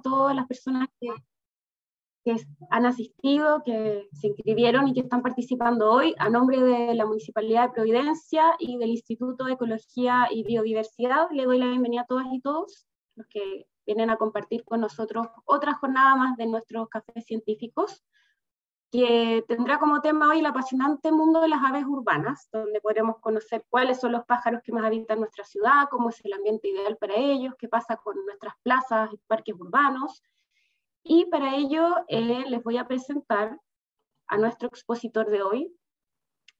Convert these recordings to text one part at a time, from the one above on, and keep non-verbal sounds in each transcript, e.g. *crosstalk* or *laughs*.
todas las personas que, han asistido, que se inscribieron y que están participando hoy a nombre de la Municipalidad de Providencia y del Instituto de Ecología y Biodiversidad. Le doy la bienvenida a todas y todos los que vienen a compartir con nosotros otra jornada más de nuestros cafés científicos que tendrá como tema hoy el apasionante mundo de las aves urbanas, donde podremos conocer cuáles son los pájaros que más habitan nuestra ciudad, cómo es el ambiente ideal para ellos, qué pasa con nuestras plazas y parques urbanos. Y para ello eh, les voy a presentar a nuestro expositor de hoy.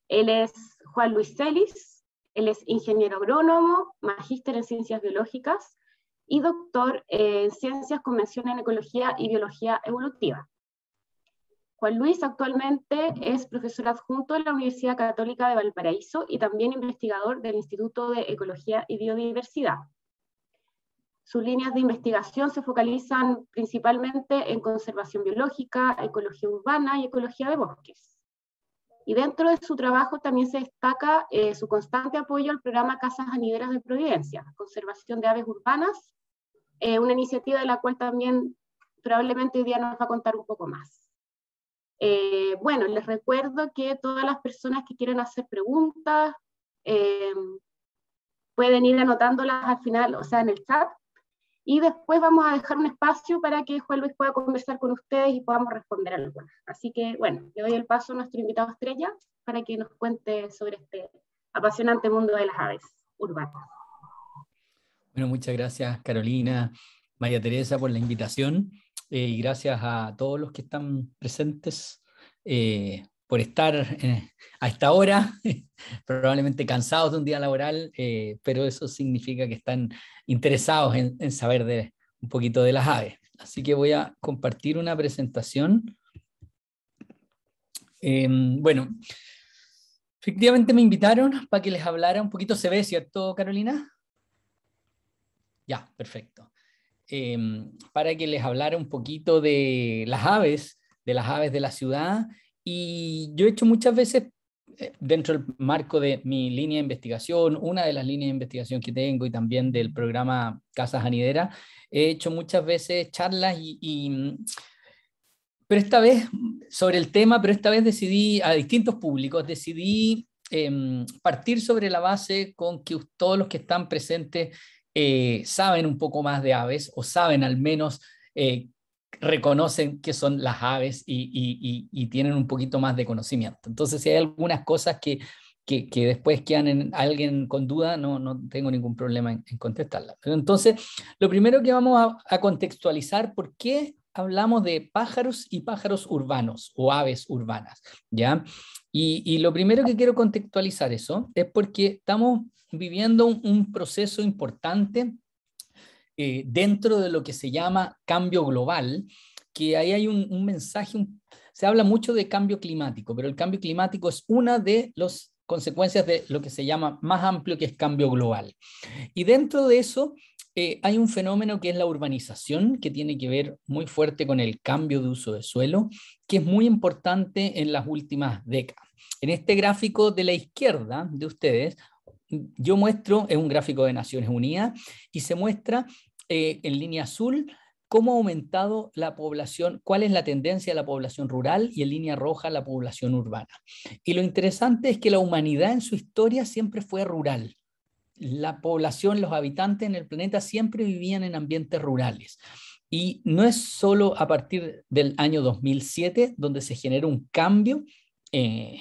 Él es Juan Luis Celis, él es ingeniero agrónomo, magíster en ciencias biológicas y doctor en ciencias, con mención en ecología y biología evolutiva. Juan Luis actualmente es profesor adjunto de la Universidad Católica de Valparaíso y también investigador del Instituto de Ecología y Biodiversidad. Sus líneas de investigación se focalizan principalmente en conservación biológica, ecología urbana y ecología de bosques. Y dentro de su trabajo también se destaca eh, su constante apoyo al programa Casas Anideras de Providencia, Conservación de Aves Urbanas, eh, una iniciativa de la cual también probablemente hoy día nos va a contar un poco más. Eh, bueno, les recuerdo que todas las personas que quieran hacer preguntas eh, pueden ir anotándolas al final, o sea, en el chat. Y después vamos a dejar un espacio para que Juan Luis pueda conversar con ustedes y podamos responder algunas. Así que, bueno, le doy el paso a nuestro invitado estrella para que nos cuente sobre este apasionante mundo de las aves urbanas. Bueno, muchas gracias Carolina, María Teresa por la invitación. Eh, y gracias a todos los que están presentes eh, por estar eh, a esta hora, *laughs* probablemente cansados de un día laboral, pero eso significa que están interesados en, saber un poquito de las aves. Así que voy a compartir una presentación. Em, bueno, Efectivamente me invitaron para que les hablara un poquito. ¿Se ve, cierto, Carolina? Ya, perfecto. Em, para que les hablara un poquito de las aves, de las aves de la ciudad. Y yo he hecho muchas veces, eh, dentro del marco de mi línea de investigación, una de las líneas de investigación que tengo y también del programa Casas Anidera, he hecho muchas veces charlas y, mm, pero esta vez sobre el tema, pero esta vez decidí a distintos públicos, decidí em, partir sobre la base con que todos los que están presentes eh, saben un poco más de aves o saben al menos, eh, reconocen que son las aves y, tienen un poquito más de conocimiento. Entonces, si hay algunas cosas que, que, después quedan en alguien con duda, no, no tengo ningún problema en, contestarlas. entonces, lo primero que vamos a, a contextualizar, ¿por qué hablamos de pájaros y pájaros urbanos o aves urbanas, ¿ya? Y, lo primero que quiero contextualizar eso es porque estamos viviendo un, proceso importante eh, dentro de lo que se llama cambio global, que ahí hay un, mensaje, se habla mucho de cambio climático, pero el cambio climático es una de las consecuencias de lo que se llama más amplio que es cambio global. Y dentro de eso eh, hay un fenómeno que es la urbanización, que tiene que ver muy fuerte con el cambio de uso de suelo, que es muy importante en las últimas décadas. En este gráfico de la izquierda de ustedes, yo muestro, es un gráfico de Naciones Unidas, y se muestra eh, en línea azul cómo ha aumentado la población, cuál es la tendencia de la población rural y en línea roja la población urbana. Y lo interesante es que la humanidad en su historia siempre fue rural la población, los habitantes en el planeta siempre vivían en ambientes rurales. Y no es solo a partir del año 2007 donde se genera un cambio, eh,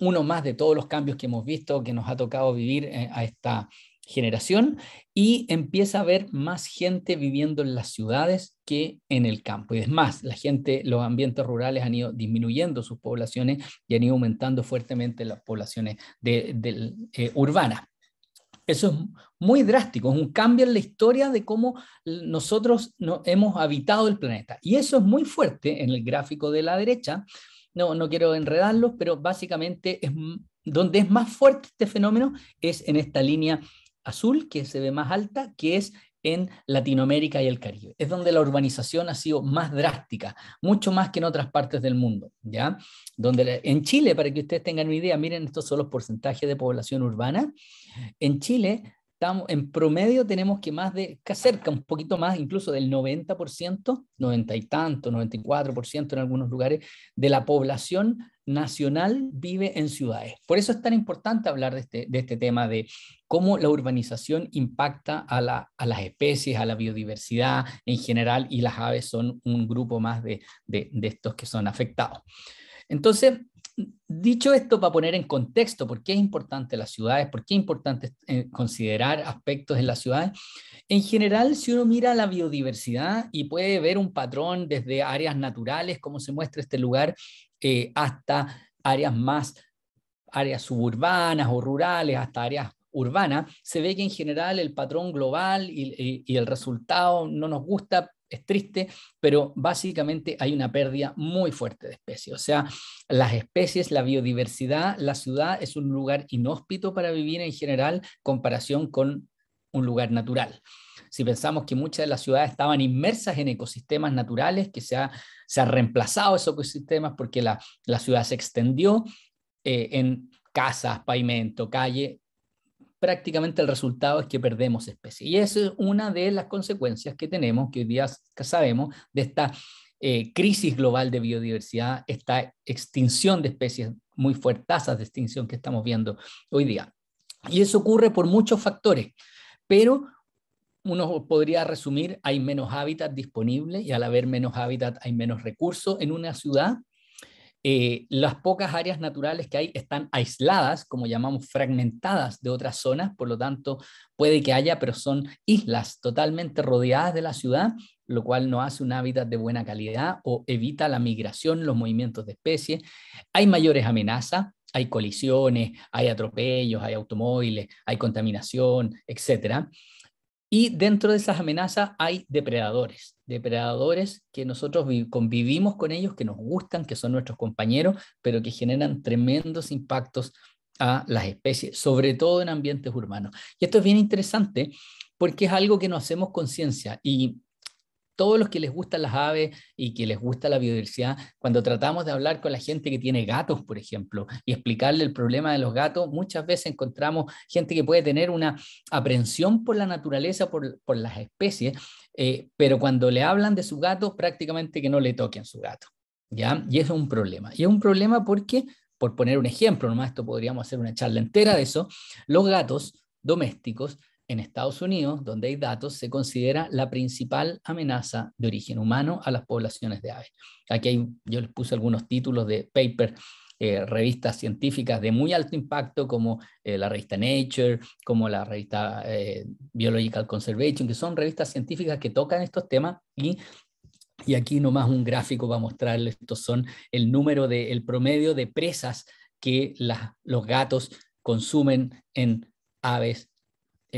uno más de todos los cambios que hemos visto, que nos ha tocado vivir eh, a esta generación, y empieza a haber más gente viviendo en las ciudades que en el campo. Y es más, la gente, los ambientes rurales han ido disminuyendo sus poblaciones y han ido aumentando fuertemente las poblaciones eh, urbanas. Eso es muy drástico, es un cambio en la historia de cómo nosotros no, hemos habitado el planeta. Y eso es muy fuerte en el gráfico de la derecha. No, no quiero enredarlos, pero básicamente es, donde es más fuerte este fenómeno es en esta línea azul, que se ve más alta, que es en Latinoamérica y el Caribe. Es donde la urbanización ha sido más drástica, mucho más que en otras partes del mundo, ¿ya? Donde en Chile, para que ustedes tengan una idea, miren, estos son los porcentajes de población urbana. En Chile, en promedio tenemos que más de, que cerca, un poquito más, incluso del 90%, 90 y tanto, 94% en algunos lugares, de la población nacional vive en ciudades. Por eso es tan importante hablar de este, este tema de cómo la urbanización impacta a, las especies, a la biodiversidad en general, y las aves son un grupo más de, de estos que son afectados. Entonces, dicho esto, para poner en contexto por qué es importante las ciudades, por qué es importante eh, considerar aspectos de las ciudades, en general, si uno mira la biodiversidad y puede ver un patrón desde áreas naturales, como se muestra este lugar, eh, hasta áreas más, áreas suburbanas o rurales, hasta áreas urbanas, se ve que en general el patrón global y, el resultado no nos gusta, es triste, pero básicamente hay una pérdida muy fuerte de especies. O sea, las especies, la biodiversidad, la ciudad es un lugar inhóspito para vivir en general, comparación con un lugar natural. Si pensamos que muchas de las ciudades estaban inmersas en ecosistemas naturales, que se ha, reemplazado esos ecosistemas porque la, ciudad se extendió eh, en casas, pavimento, calle, prácticamente el resultado es que perdemos especies. Y esa es una de las consecuencias que tenemos, que hoy día sabemos, de esta eh, crisis global de biodiversidad, esta extinción de especies, muy fuertes tasas de extinción que estamos viendo hoy día. Y eso ocurre por muchos factores, pero uno podría resumir, hay menos hábitat disponible y al haber menos hábitat hay menos recursos en una ciudad eh, las pocas áreas naturales que hay están aisladas, como llamamos fragmentadas de otras zonas, por lo tanto puede que haya, pero son islas totalmente rodeadas de la ciudad, lo cual no hace un hábitat de buena calidad o evita la migración, los movimientos de especies. Hay mayores amenazas, hay colisiones, hay atropellos, hay automóviles, hay contaminación, etcétera. Y dentro de esas amenazas hay depredadores, depredadores que nosotros convivimos con ellos, que nos gustan, que son nuestros compañeros, pero que generan tremendos impactos a las especies, sobre todo en ambientes urbanos. Y esto es bien interesante porque es algo que no hacemos conciencia y todos los que les gustan las aves y que les gusta la biodiversidad, cuando tratamos de hablar con la gente que tiene gatos, por ejemplo, y explicarle el problema de los gatos, muchas veces encontramos gente que puede tener una aprensión por la naturaleza, por, las especies, eh, pero cuando le hablan de su gato, prácticamente que no le toquen su gato. ¿ya? Y eso es un problema. Y es un problema porque, por poner un ejemplo, nomás esto podríamos hacer una charla entera de eso, los gatos domésticos en Estados Unidos, donde hay datos, se considera la principal amenaza de origen humano a las poblaciones de aves. Aquí hay, yo les puse algunos títulos de paper, eh, revistas científicas de muy alto impacto como eh, la revista Nature, como la revista eh, Biological Conservation, que son revistas científicas que tocan estos temas y, y aquí nomás un gráfico para mostrarles, estos son el número de, el promedio de presas que los gatos consumen en aves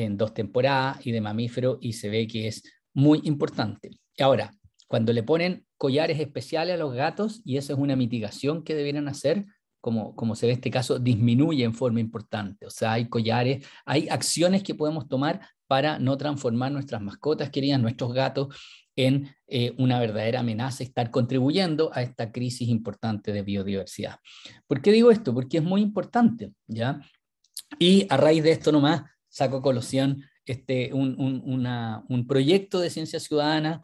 en dos temporadas y de mamífero y se ve que es muy importante. Ahora, cuando le ponen collares especiales a los gatos, y eso es una mitigación que debieran hacer, como, como, se ve en este caso, disminuye en forma importante. O sea, hay collares, hay acciones que podemos tomar para no transformar nuestras mascotas queridas, nuestros gatos, en eh, una verdadera amenaza, estar contribuyendo a esta crisis importante de biodiversidad. ¿Por qué digo esto? Porque es muy importante, ¿ya? Y a raíz de esto nomás, sacó colación este, un, proyecto de ciencia ciudadana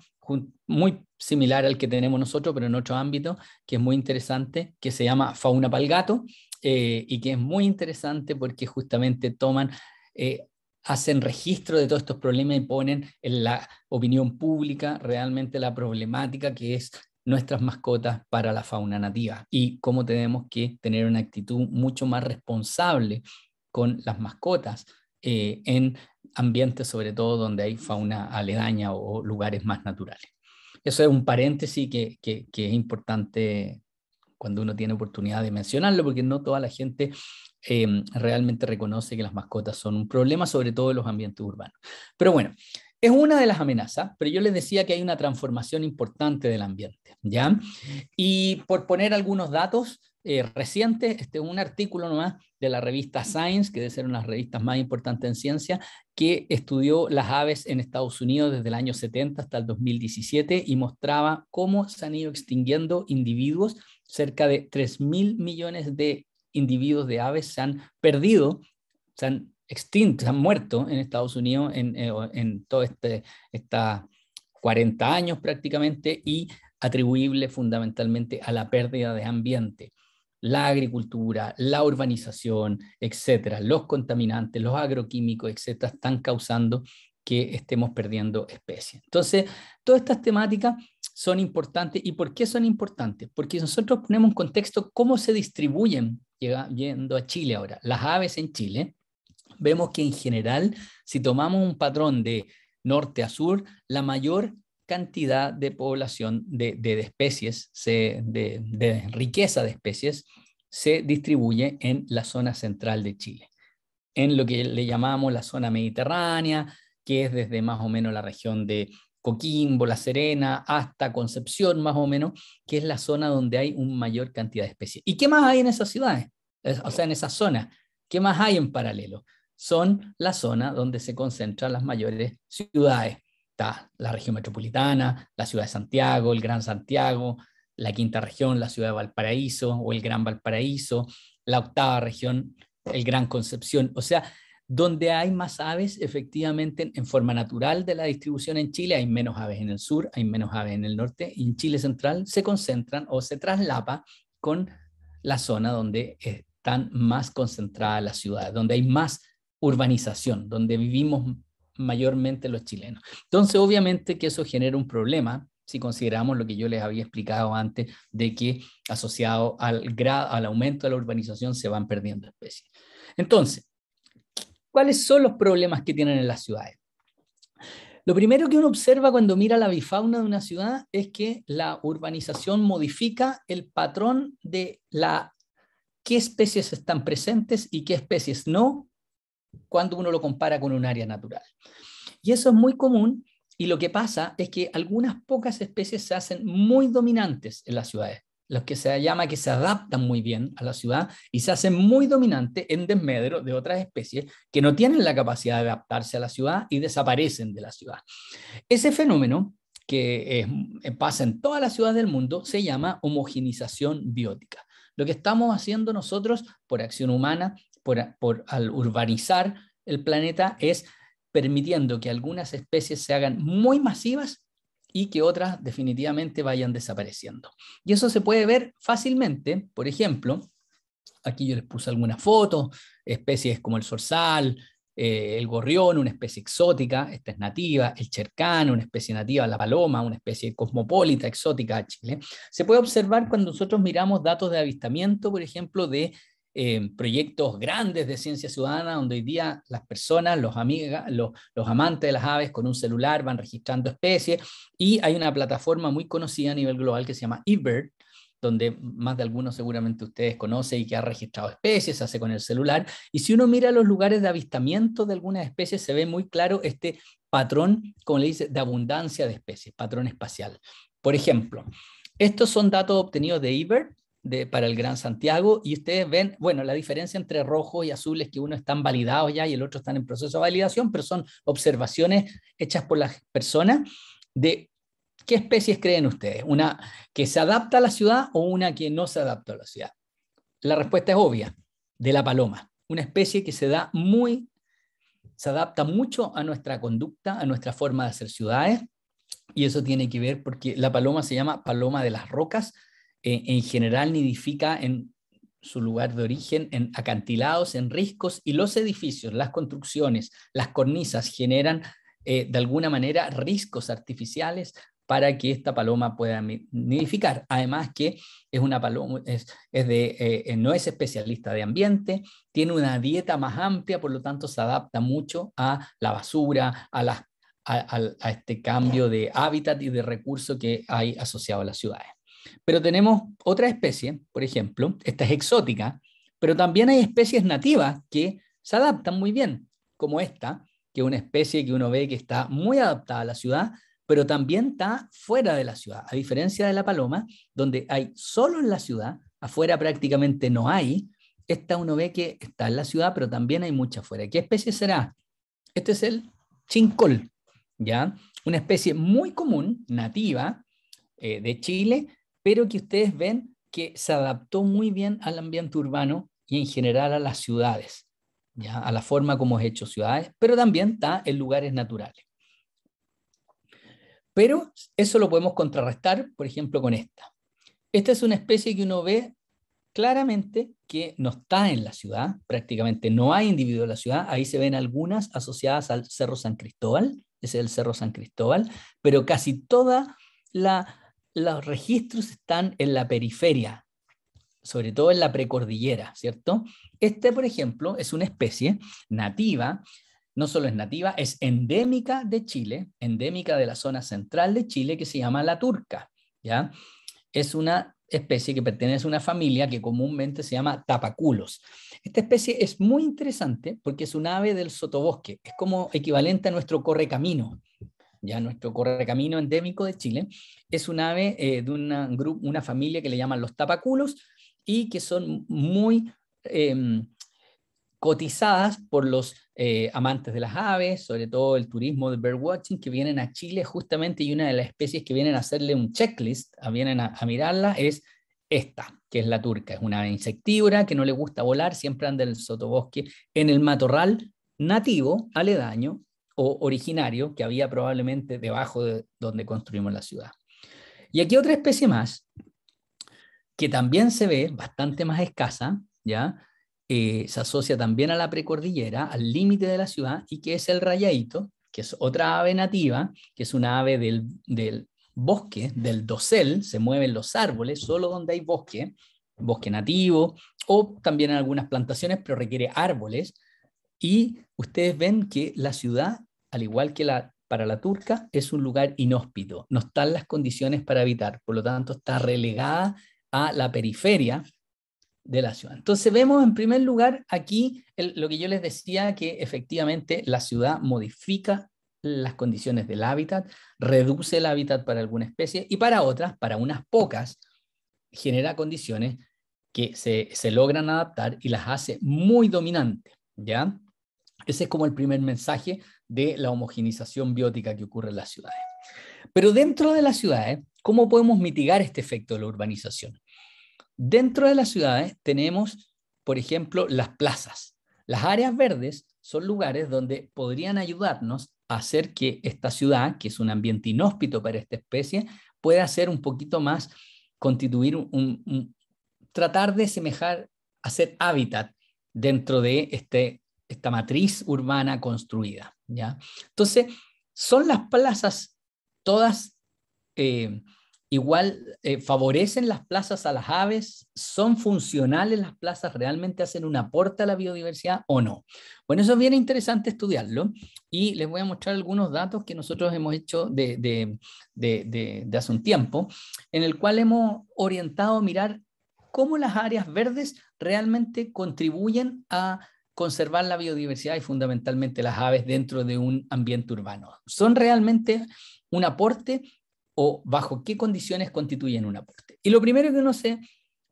muy similar al que tenemos nosotros, pero en otro ámbito, que es muy interesante, que se llama Fauna Palgato, Gato, eh, y que es muy interesante porque justamente toman, eh, hacen registro de todos estos problemas y ponen en la opinión pública realmente la problemática que es nuestras mascotas para la fauna nativa y cómo tenemos que tener una actitud mucho más responsable con las mascotas, eh, en ambientes sobre todo donde hay fauna aledaña o lugares más naturales. Eso es un paréntesis que, es importante cuando uno tiene oportunidad de mencionarlo, porque no toda la gente eh, realmente reconoce que las mascotas son un problema, sobre todo en los ambientes urbanos. Pero bueno, es una de las amenazas, pero yo les decía que hay una transformación importante del ambiente, ¿ya? Y por poner algunos datos, eh, reciente, este, un artículo nomás de la revista Science, que debe ser una de las revistas más importantes en ciencia, que estudió las aves en Estados Unidos desde el año 70 hasta el 2017 y mostraba cómo se han ido extinguiendo individuos, cerca de 3 mil millones de individuos de aves se han perdido, se han extinto, se han muerto en Estados Unidos en, eh, en todo este, esta 40 años prácticamente y atribuible fundamentalmente a la pérdida de ambiente la agricultura, la urbanización, etcétera, los contaminantes, los agroquímicos, etcétera, están causando que estemos perdiendo especies. Entonces, todas estas temáticas son importantes. ¿Y por qué son importantes? Porque nosotros ponemos un contexto cómo se distribuyen, llega, yendo a Chile ahora, las aves en Chile. Vemos que en general, si tomamos un patrón de norte a sur, la mayor cantidad de población de, especies, de, riqueza de especies, se distribuye en la zona central de Chile, en lo que le llamamos la zona mediterránea, que es desde más o menos la región de Coquimbo, La Serena, hasta Concepción más o menos, que es la zona donde hay una mayor cantidad de especies. ¿Y qué más hay en esas ciudades? O sea, en esa zona. ¿Qué más hay en paralelo? Son la zona donde se concentran las mayores ciudades la región metropolitana, la ciudad de Santiago, el Gran Santiago, la quinta región, la ciudad de Valparaíso o el Gran Valparaíso, la octava región, el Gran Concepción. O sea, donde hay más aves, efectivamente, en forma natural de la distribución en Chile, hay menos aves en el sur, hay menos aves en el norte, y en Chile central se concentran o se traslapa con la zona donde están más concentradas las ciudades, donde hay más urbanización, donde vivimos mayormente los chilenos. Entonces, obviamente que eso genera un problema si consideramos lo que yo les había explicado antes, de que asociado al, al aumento de la urbanización se van perdiendo especies. Entonces, ¿cuáles son los problemas que tienen en las ciudades? Lo primero que uno observa cuando mira la bifauna de una ciudad es que la urbanización modifica el patrón de la qué especies están presentes y qué especies no, cuando uno lo compara con un área natural. Y eso es muy común y lo que pasa es que algunas pocas especies se hacen muy dominantes en las ciudades, los que se llama que se adaptan muy bien a la ciudad y se hacen muy dominantes en desmedro de otras especies que no tienen la capacidad de adaptarse a la ciudad y desaparecen de la ciudad. Ese fenómeno que eh, pasa en todas las ciudades del mundo se llama homogenización biótica. Lo que estamos haciendo nosotros por acción humana por, al urbanizar el planeta es permitiendo que algunas especies se hagan muy masivas y que otras definitivamente vayan desapareciendo. Y eso se puede ver fácilmente, por ejemplo, aquí yo les puse algunas fotos, especies como el zorzal, eh, el gorrión, una especie exótica, esta es nativa, el cercano, una especie nativa, la paloma, una especie cosmopolita, exótica Chile. Se puede observar cuando nosotros miramos datos de avistamiento, por ejemplo, de eh, proyectos grandes de ciencia ciudadana, donde hoy día las personas, los, amigas, los, amantes de las aves con un celular van registrando especies y hay una plataforma muy conocida a nivel global que se llama eBird, donde más de algunos seguramente ustedes conocen y que ha registrado especies, se hace con el celular. Y si uno mira los lugares de avistamiento de algunas especies, se ve muy claro este patrón, como le dice, de abundancia de especies, patrón espacial. Por ejemplo, estos son datos obtenidos de eBird para el Gran Santiago y ustedes ven, bueno, la diferencia entre rojos y azules que uno están validados ya y el otro están en proceso de validación, pero son observaciones hechas por las personas de qué especies creen ustedes, una que se adapta a la ciudad o una que no se adapta a la ciudad. La respuesta es obvia, de la paloma, una especie que se da muy se adapta mucho a nuestra conducta, a nuestra forma de hacer ciudades, y eso tiene que ver porque la paloma se llama paloma de las rocas, eh, en general nidifica en su lugar de origen en acantilados, en riscos y los edificios, las construcciones, las cornisas generan eh, de alguna manera riscos artificiales para que esta paloma pueda nidificar. Además que es una paloma, es, de, eh, no es especialista de ambiente, tiene una dieta más amplia, por lo tanto se adapta mucho a la basura, a, a este cambio de hábitat y de recursos que hay asociado a las ciudades. Pero tenemos otra especie, por ejemplo, esta es exótica, pero también hay especies nativas que se adaptan muy bien, como esta, que es una especie que uno ve que está muy adaptada a la ciudad, pero también está fuera de la ciudad, a diferencia de la paloma, donde hay solo en la ciudad, afuera prácticamente no hay, esta uno ve que está en la ciudad, pero también hay mucha afuera. ¿Qué especie será? Este es el chincol, ¿ya? Una especie muy común, nativa eh, de Chile, pero que ustedes ven que se adaptó muy bien al ambiente urbano y en general a las ciudades, a la forma como es hecho ciudades, pero también está en lugares naturales. Pero eso lo podemos contrarrestar, por ejemplo, con esta. Esta es una especie que uno ve claramente que no está en la ciudad, prácticamente no hay individuo en la ciudad, ahí se ven algunas asociadas al Cerro San Cristóbal, ese es el Cerro San Cristóbal, pero casi toda la los registros están en la periferia, sobre todo en la precordillera, ¿cierto? Este, por ejemplo, es una especie nativa, no solo es nativa, es endémica de Chile, endémica de la zona central de Chile que se llama la turca, ¿ya? Es una especie que pertenece a una familia que comúnmente se llama tapaculos. Esta especie es muy interesante porque es un ave del sotobosque, es como equivalente a nuestro correcamino, ya nuestro correcamino endémico de Chile, es un ave eh, de una, una familia que le llaman los tapaculos y que son muy em, cotizadas por los eh, amantes de las aves, sobre todo el turismo de birdwatching, que vienen a Chile justamente y una de las especies que vienen a hacerle un checklist, ah, a, vienen a, mirarla, es esta, que es la turca. Es una insectívora que no le gusta volar, siempre anda en el sotobosque, en el matorral nativo, aledaño, o originario que había probablemente debajo de donde construimos la ciudad. Y aquí otra especie más, que también se ve bastante más escasa, ¿ya? Eh, se asocia también a la precordillera, al límite de la ciudad, y que es el rayadito, que es otra ave nativa, que es una ave del, del bosque, del dosel, se mueven los árboles, solo donde hay bosque, bosque nativo, o también en algunas plantaciones, pero requiere árboles, y ustedes ven que la ciudad, al igual que para la turca, es un lugar inhóspito, no están las condiciones para habitar, por lo tanto está relegada a la periferia de la ciudad. Entonces vemos en primer lugar aquí lo que yo les decía, que efectivamente la ciudad modifica las condiciones del hábitat, reduce el hábitat para alguna especie y para otras, para unas pocas, genera condiciones que se, se logran adaptar y las hace muy dominantes, ¿ya? Ese es como el primer mensaje de la homogenización biótica que ocurre en las ciudades. Pero dentro de las ciudades, ¿cómo podemos mitigar este efecto de la urbanización? Dentro de las ciudades tenemos, por ejemplo, las plazas. Las áreas verdes son lugares donde podrían ayudarnos a hacer que esta ciudad, que es un ambiente inhóspito para esta especie, pueda ser un poquito más, constituir tratar de semejar, hacer hábitat dentro de este esta matriz urbana construida. ¿ya? Entonces, ¿son las plazas todas eh, igual, eh, favorecen las plazas a las aves? ¿Son funcionales las plazas? ¿Realmente hacen un aporte a la biodiversidad o no? Bueno, eso es bien interesante estudiarlo y les voy a mostrar algunos datos que nosotros hemos hecho de, de, de hace un tiempo, en el cual hemos orientado a mirar cómo las áreas verdes realmente contribuyen a conservar la biodiversidad y fundamentalmente las aves dentro de un ambiente urbano. ¿Son realmente un aporte o bajo qué condiciones constituyen un aporte? Y lo primero que uno se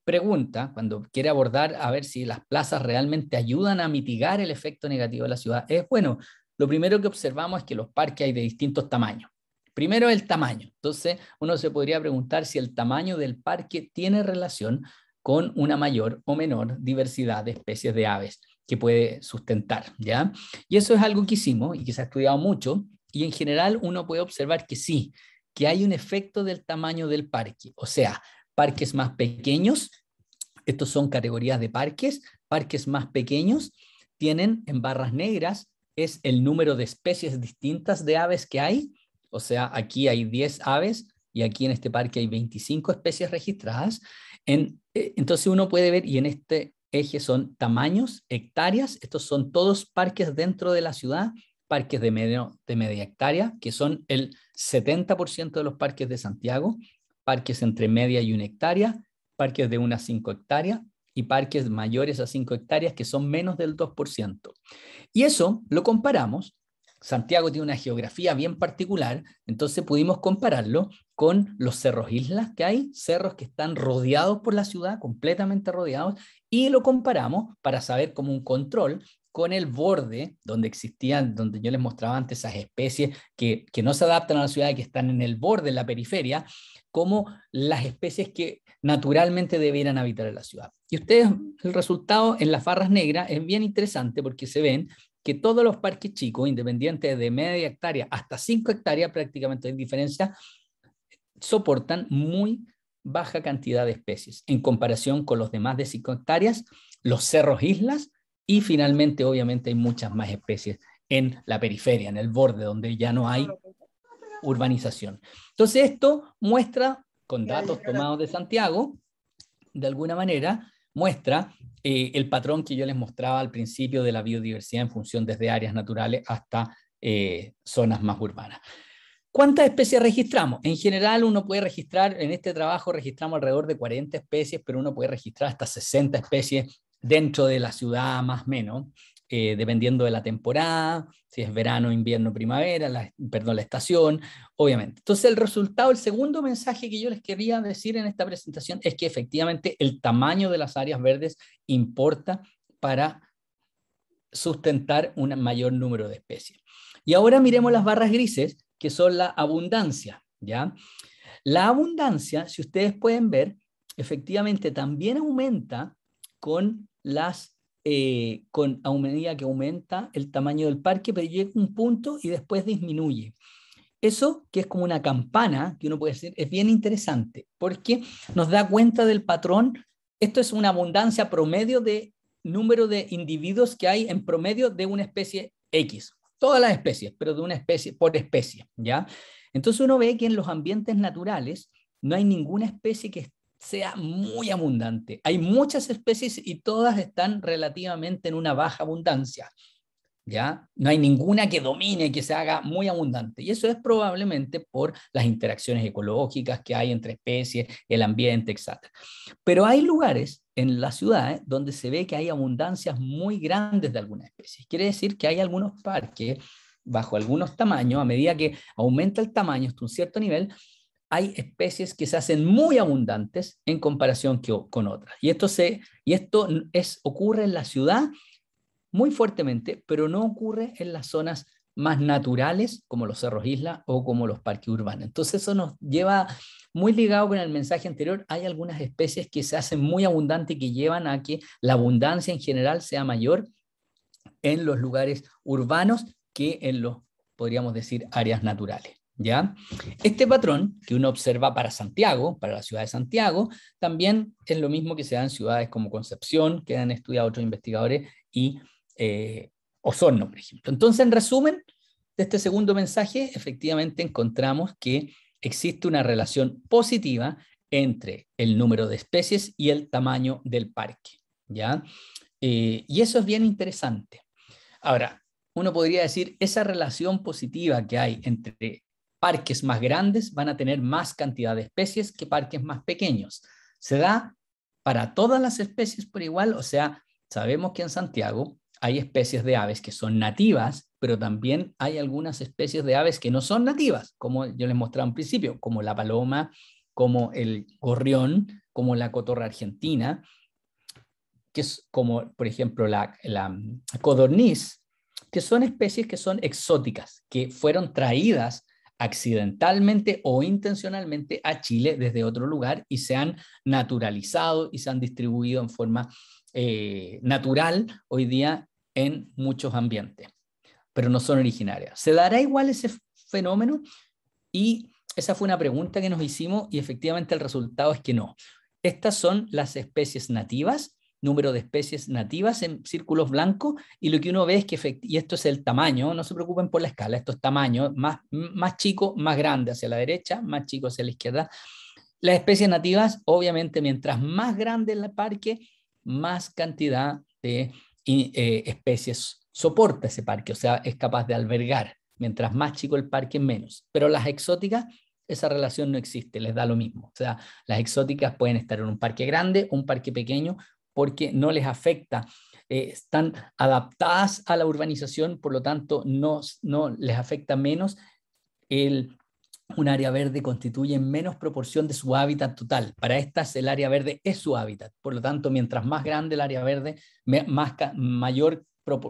pregunta cuando quiere abordar a ver si las plazas realmente ayudan a mitigar el efecto negativo de la ciudad es, bueno, lo primero que observamos es que los parques hay de distintos tamaños. Primero el tamaño. Entonces, uno se podría preguntar si el tamaño del parque tiene relación con una mayor o menor diversidad de especies de aves que puede sustentar, ¿ya? Y eso es algo que hicimos y que se ha estudiado mucho y en general uno puede observar que sí, que hay un efecto del tamaño del parque, o sea, parques más pequeños, estos son categorías de parques, parques más pequeños tienen en barras negras es el número de especies distintas de aves que hay, o sea, aquí hay 10 aves y aquí en este parque hay 25 especies registradas. Eh, entonces uno puede ver, y en este ejes son tamaños, hectáreas, estos son todos parques dentro de la ciudad, parques de, medio, de media hectárea, que son el 70% de los parques de Santiago, parques entre media y una hectárea, parques de a cinco hectáreas y parques mayores a cinco hectáreas, que son menos del 2%. Y eso lo comparamos Santiago tiene una geografía bien particular, entonces pudimos compararlo con los cerros islas que hay, cerros que están rodeados por la ciudad, completamente rodeados, y lo comparamos para saber como un control con el borde donde existían, donde yo les mostraba antes esas especies que, no se adaptan a la ciudad y que están en el borde, en la periferia, como las especies que naturalmente debieran habitar en la ciudad. Y ustedes, el resultado en las farras negras es bien interesante porque se ven que todos los parques chicos, independientes de media hectárea hasta 5 hectáreas, prácticamente hay diferencia, soportan muy baja cantidad de especies en comparación con los demás de 5 hectáreas, los cerros islas y finalmente obviamente hay muchas más especies en la periferia, en el borde donde ya no hay urbanización. Entonces esto muestra con datos tomados de Santiago, de alguna manera, muestra eh, el patrón que yo les mostraba al principio de la biodiversidad en función desde áreas naturales hasta eh, zonas más urbanas. ¿Cuántas especies registramos? En general uno puede registrar, en este trabajo registramos alrededor de 40 especies, pero uno puede registrar hasta 60 especies dentro de la ciudad más o menos. Eh, dependiendo de la temporada, si es verano, invierno, primavera, perdón, la estación, obviamente. Entonces, el resultado, el segundo mensaje que yo les quería decir en esta presentación es que efectivamente el tamaño de las áreas verdes importa para sustentar un mayor número de especies. Y ahora miremos las barras grises, que son la abundancia, ¿ya? La abundancia, si ustedes pueden ver, efectivamente también aumenta con las eh, con, a medida que aumenta el tamaño del parque, pero llega un punto y después disminuye. Eso, que es como una campana que uno puede decir, es bien interesante porque nos da cuenta del patrón. Esto es una abundancia promedio de número de individuos que hay en promedio de una especie X. Todas las especies, pero de una especie por especie, ¿ya? Entonces uno ve que en los ambientes naturales no hay ninguna especie que esté sea muy abundante. Hay muchas especies y todas están relativamente en una baja abundancia. ¿Ya? No hay ninguna que domine, que se haga muy abundante. Y eso es probablemente por las interacciones ecológicas que hay entre especies, el ambiente, etc. Pero hay lugares en la ciudad donde se ve que hay abundancias muy grandes de algunas especies. Quiere decir que hay algunos parques bajo algunos tamaños, a medida que aumenta el tamaño hasta un cierto nivel, hay especies que se hacen muy abundantes en comparación con otras. Y esto, se, y esto es, ocurre en la ciudad muy fuertemente, pero no ocurre en las zonas más naturales, como los cerros islas o como los parques urbanos. Entonces eso nos lleva muy ligado con el mensaje anterior. Hay algunas especies que se hacen muy abundantes y que llevan a que la abundancia en general sea mayor en los lugares urbanos que en los, podríamos decir, áreas naturales. ¿Ya? Este patrón que uno observa para Santiago, para la ciudad de Santiago, también es lo mismo que se da en ciudades como Concepción, que han estudiado otros investigadores, y eh, Osorno, por ejemplo. Entonces, en resumen de este segundo mensaje, efectivamente encontramos que existe una relación positiva entre el número de especies y el tamaño del parque. ¿ya? Eh, y eso es bien interesante. Ahora, uno podría decir, esa relación positiva que hay entre Parques más grandes van a tener más cantidad de especies que parques más pequeños. Se da para todas las especies por igual, o sea, sabemos que en Santiago hay especies de aves que son nativas, pero también hay algunas especies de aves que no son nativas, como yo les mostraba al principio, como la paloma, como el gorrión, como la cotorra argentina, que es como, por ejemplo, la, la codorniz, que son especies que son exóticas, que fueron traídas accidentalmente o intencionalmente a Chile desde otro lugar y se han naturalizado y se han distribuido en forma eh, natural hoy día en muchos ambientes, pero no son originarias. ¿Se dará igual ese fenómeno? Y esa fue una pregunta que nos hicimos y efectivamente el resultado es que no. Estas son las especies nativas número de especies nativas en círculos blancos y lo que uno ve es que, y esto es el tamaño, no se preocupen por la escala, esto es tamaño, más, más chico, más grande hacia la derecha, más chico hacia la izquierda. Las especies nativas, obviamente, mientras más grande el parque, más cantidad de eh, especies soporta ese parque, o sea, es capaz de albergar. Mientras más chico el parque, menos. Pero las exóticas esa relación no existe, les da lo mismo. O sea, las exóticas pueden estar en un parque grande, un parque pequeño porque no les afecta. Eh, están adaptadas a la urbanización, por lo tanto, no, les afecta menos. El, un área verde constituye menos proporción de su hábitat total. Para estas, el área verde es su hábitat. Por lo tanto, mientras más grande el área verde, más, mayor,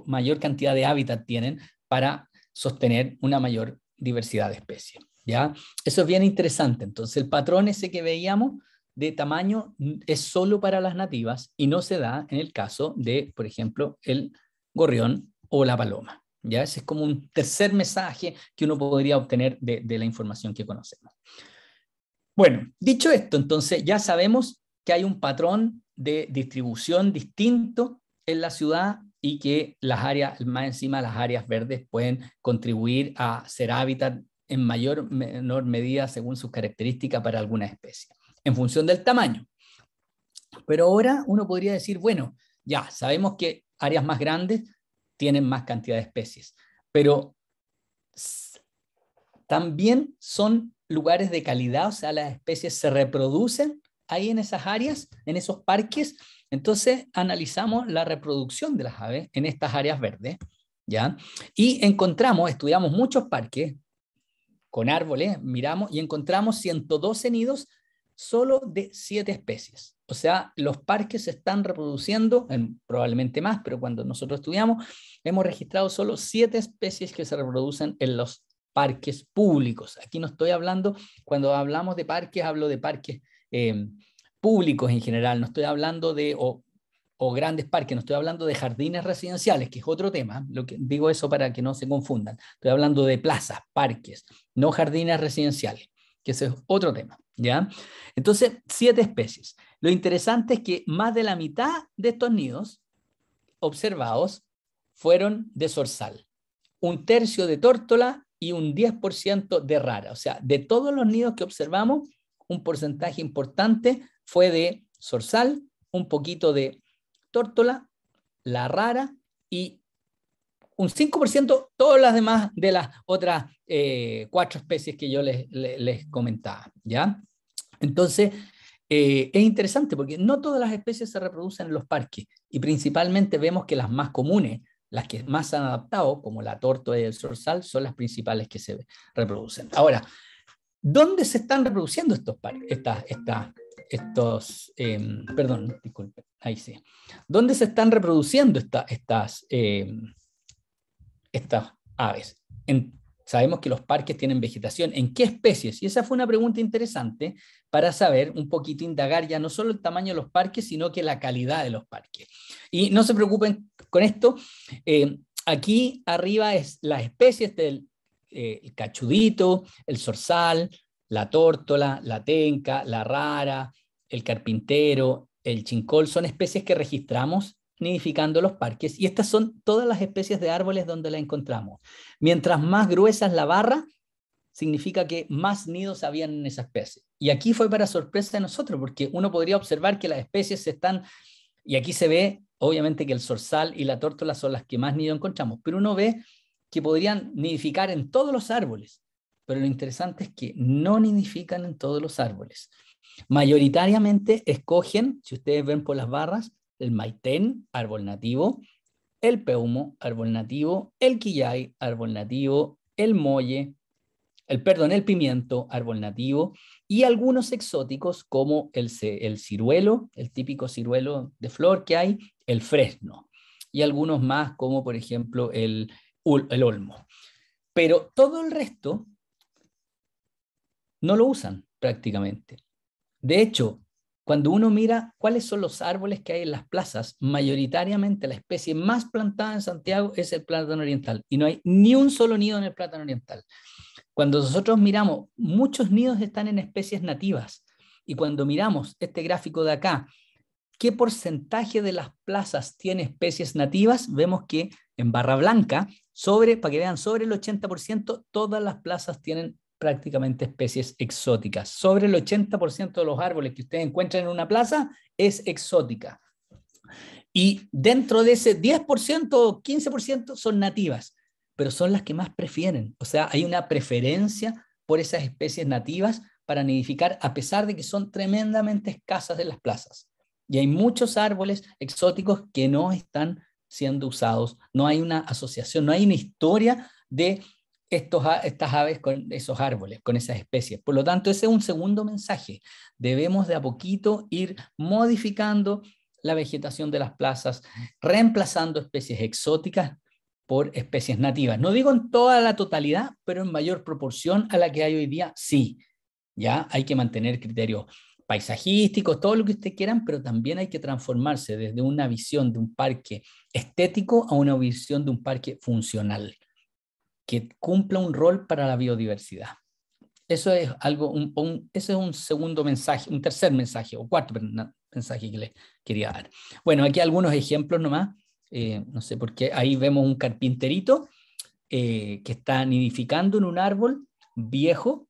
mayor cantidad de hábitat tienen para sostener una mayor diversidad de especies. ¿ya? Eso es bien interesante. Entonces, el patrón ese que veíamos de tamaño es solo para las nativas y no se da en el caso de, por ejemplo, el gorrión o la paloma. ¿ya? Ese es como un tercer mensaje que uno podría obtener de, la información que conocemos. Bueno, dicho esto, entonces ya sabemos que hay un patrón de distribución distinto en la ciudad y que las áreas, más encima las áreas verdes pueden contribuir a ser hábitat en mayor menor medida según sus características para alguna especie en función del tamaño. Pero ahora uno podría decir, bueno, ya sabemos que áreas más grandes tienen más cantidad de especies, pero también son lugares de calidad, o sea, las especies se reproducen ahí en esas áreas, en esos parques. Entonces analizamos la reproducción de las aves en estas áreas verdes, ¿ya? Y encontramos, estudiamos muchos parques con árboles, miramos y encontramos 112 nidos solo de siete especies. O sea, los parques se están reproduciendo, probablemente más, pero cuando nosotros estudiamos, hemos registrado solo siete especies que se reproducen en los parques públicos. Aquí no estoy hablando, cuando hablamos de parques, hablo de parques em, públicos en general, no estoy hablando de, o, grandes parques, no estoy hablando de jardines residenciales, que es otro tema, lo digo eso para que no se confundan, estoy hablando de plazas, parques, no jardines residenciales, que ese es otro tema. Entonces, siete especies. Lo interesante es que más de la mitad de estos nidos observados fueron de sorsal, un tercio de tórtola y un 10% de rara. O sea, de todos los nidos que observamos, un porcentaje importante fue de sorsal, un poquito de tórtola, la rara y un 5% todas las demás de las otras eh, cuatro especies que yo les, comentaba, ¿ya? Entonces, eh, es interesante porque no todas las especies se reproducen en los parques y principalmente vemos que las más comunes, las que más se han adaptado, como la torta y el Sorsal, son las principales que se reproducen. Ahora, ¿dónde se están reproduciendo estos parques? Em, perdón, disculpe, ahí sí. ¿Dónde se están reproduciendo em, estas, aves? sabemos que los parques tienen vegetación. ¿En qué especies? Y esa fue una pregunta interesante para saber un poquito, indagar ya no solo el tamaño de los parques, sino que la calidad de los parques. Y no se preocupen con esto. Eh, aquí arriba es las especies del eh, cachudito, el zorzal, la tórtola, la tenca, la rara, el carpintero, el chincol, son especies que registramos nidificando los parques y estas son todas las especies de árboles donde la encontramos. Mientras más gruesa es la barra, significa que más nidos habían en esa especie. Y aquí fue para sorpresa de nosotros, porque uno podría observar que las especies están, y aquí se ve obviamente que el zorzal y la tórtola son las que más nido encontramos, pero uno ve que podrían nidificar en todos los árboles, pero lo interesante es que no nidifican en todos los árboles. Mayoritariamente escogen, si ustedes ven por las barras, el maitén, árbol nativo, el peumo, árbol nativo, el quillay, árbol nativo, el molle, el, perdón, el pimiento, árbol nativo, y algunos exóticos como el, ciruelo, el típico ciruelo de flor que hay, el fresno, y algunos más como por ejemplo el, el olmo. Pero todo el resto no lo usan prácticamente. De hecho, cuando uno mira cuáles son los árboles que hay en las plazas, mayoritariamente la especie más plantada en Santiago es el plátano oriental y no hay ni un solo nido en el plátano oriental. Cuando nosotros miramos, muchos nidos están en especies nativas. Y cuando miramos este gráfico de acá, qué porcentaje de las plazas tiene especies nativas, vemos que en barra blanca, sobre, para que vean, sobre el 80%, todas las plazas tienen prácticamente especies exóticas. Sobre el 80% de los árboles que ustedes encuentran en una plaza es exótica. Y dentro de ese 10% o 15% son nativas pero son las que más prefieren. O sea, hay una preferencia por esas especies nativas para nidificar, a pesar de que son tremendamente escasas en las plazas. Y hay muchos árboles exóticos que no están siendo usados. No hay una asociación, no hay una historia de estos, estas aves con esos árboles, con esas especies. Por lo tanto, ese es un segundo mensaje. Debemos de a poquito ir modificando la vegetación de las plazas, reemplazando especies exóticas por especies nativas. No digo en toda la totalidad, pero en mayor proporción a la que hay hoy día, sí. Ya hay que mantener criterios paisajísticos, todo lo que ustedes quieran, pero también hay que transformarse desde una visión de un parque estético a una visión de un parque funcional, que cumpla un rol para la biodiversidad. Eso es algo, un, es un segundo mensaje, un tercer mensaje, o cuarto mensaje que les quería dar. Bueno, aquí algunos ejemplos nomás eh, no sé, porque ahí vemos un carpinterito eh, que está nidificando en un árbol viejo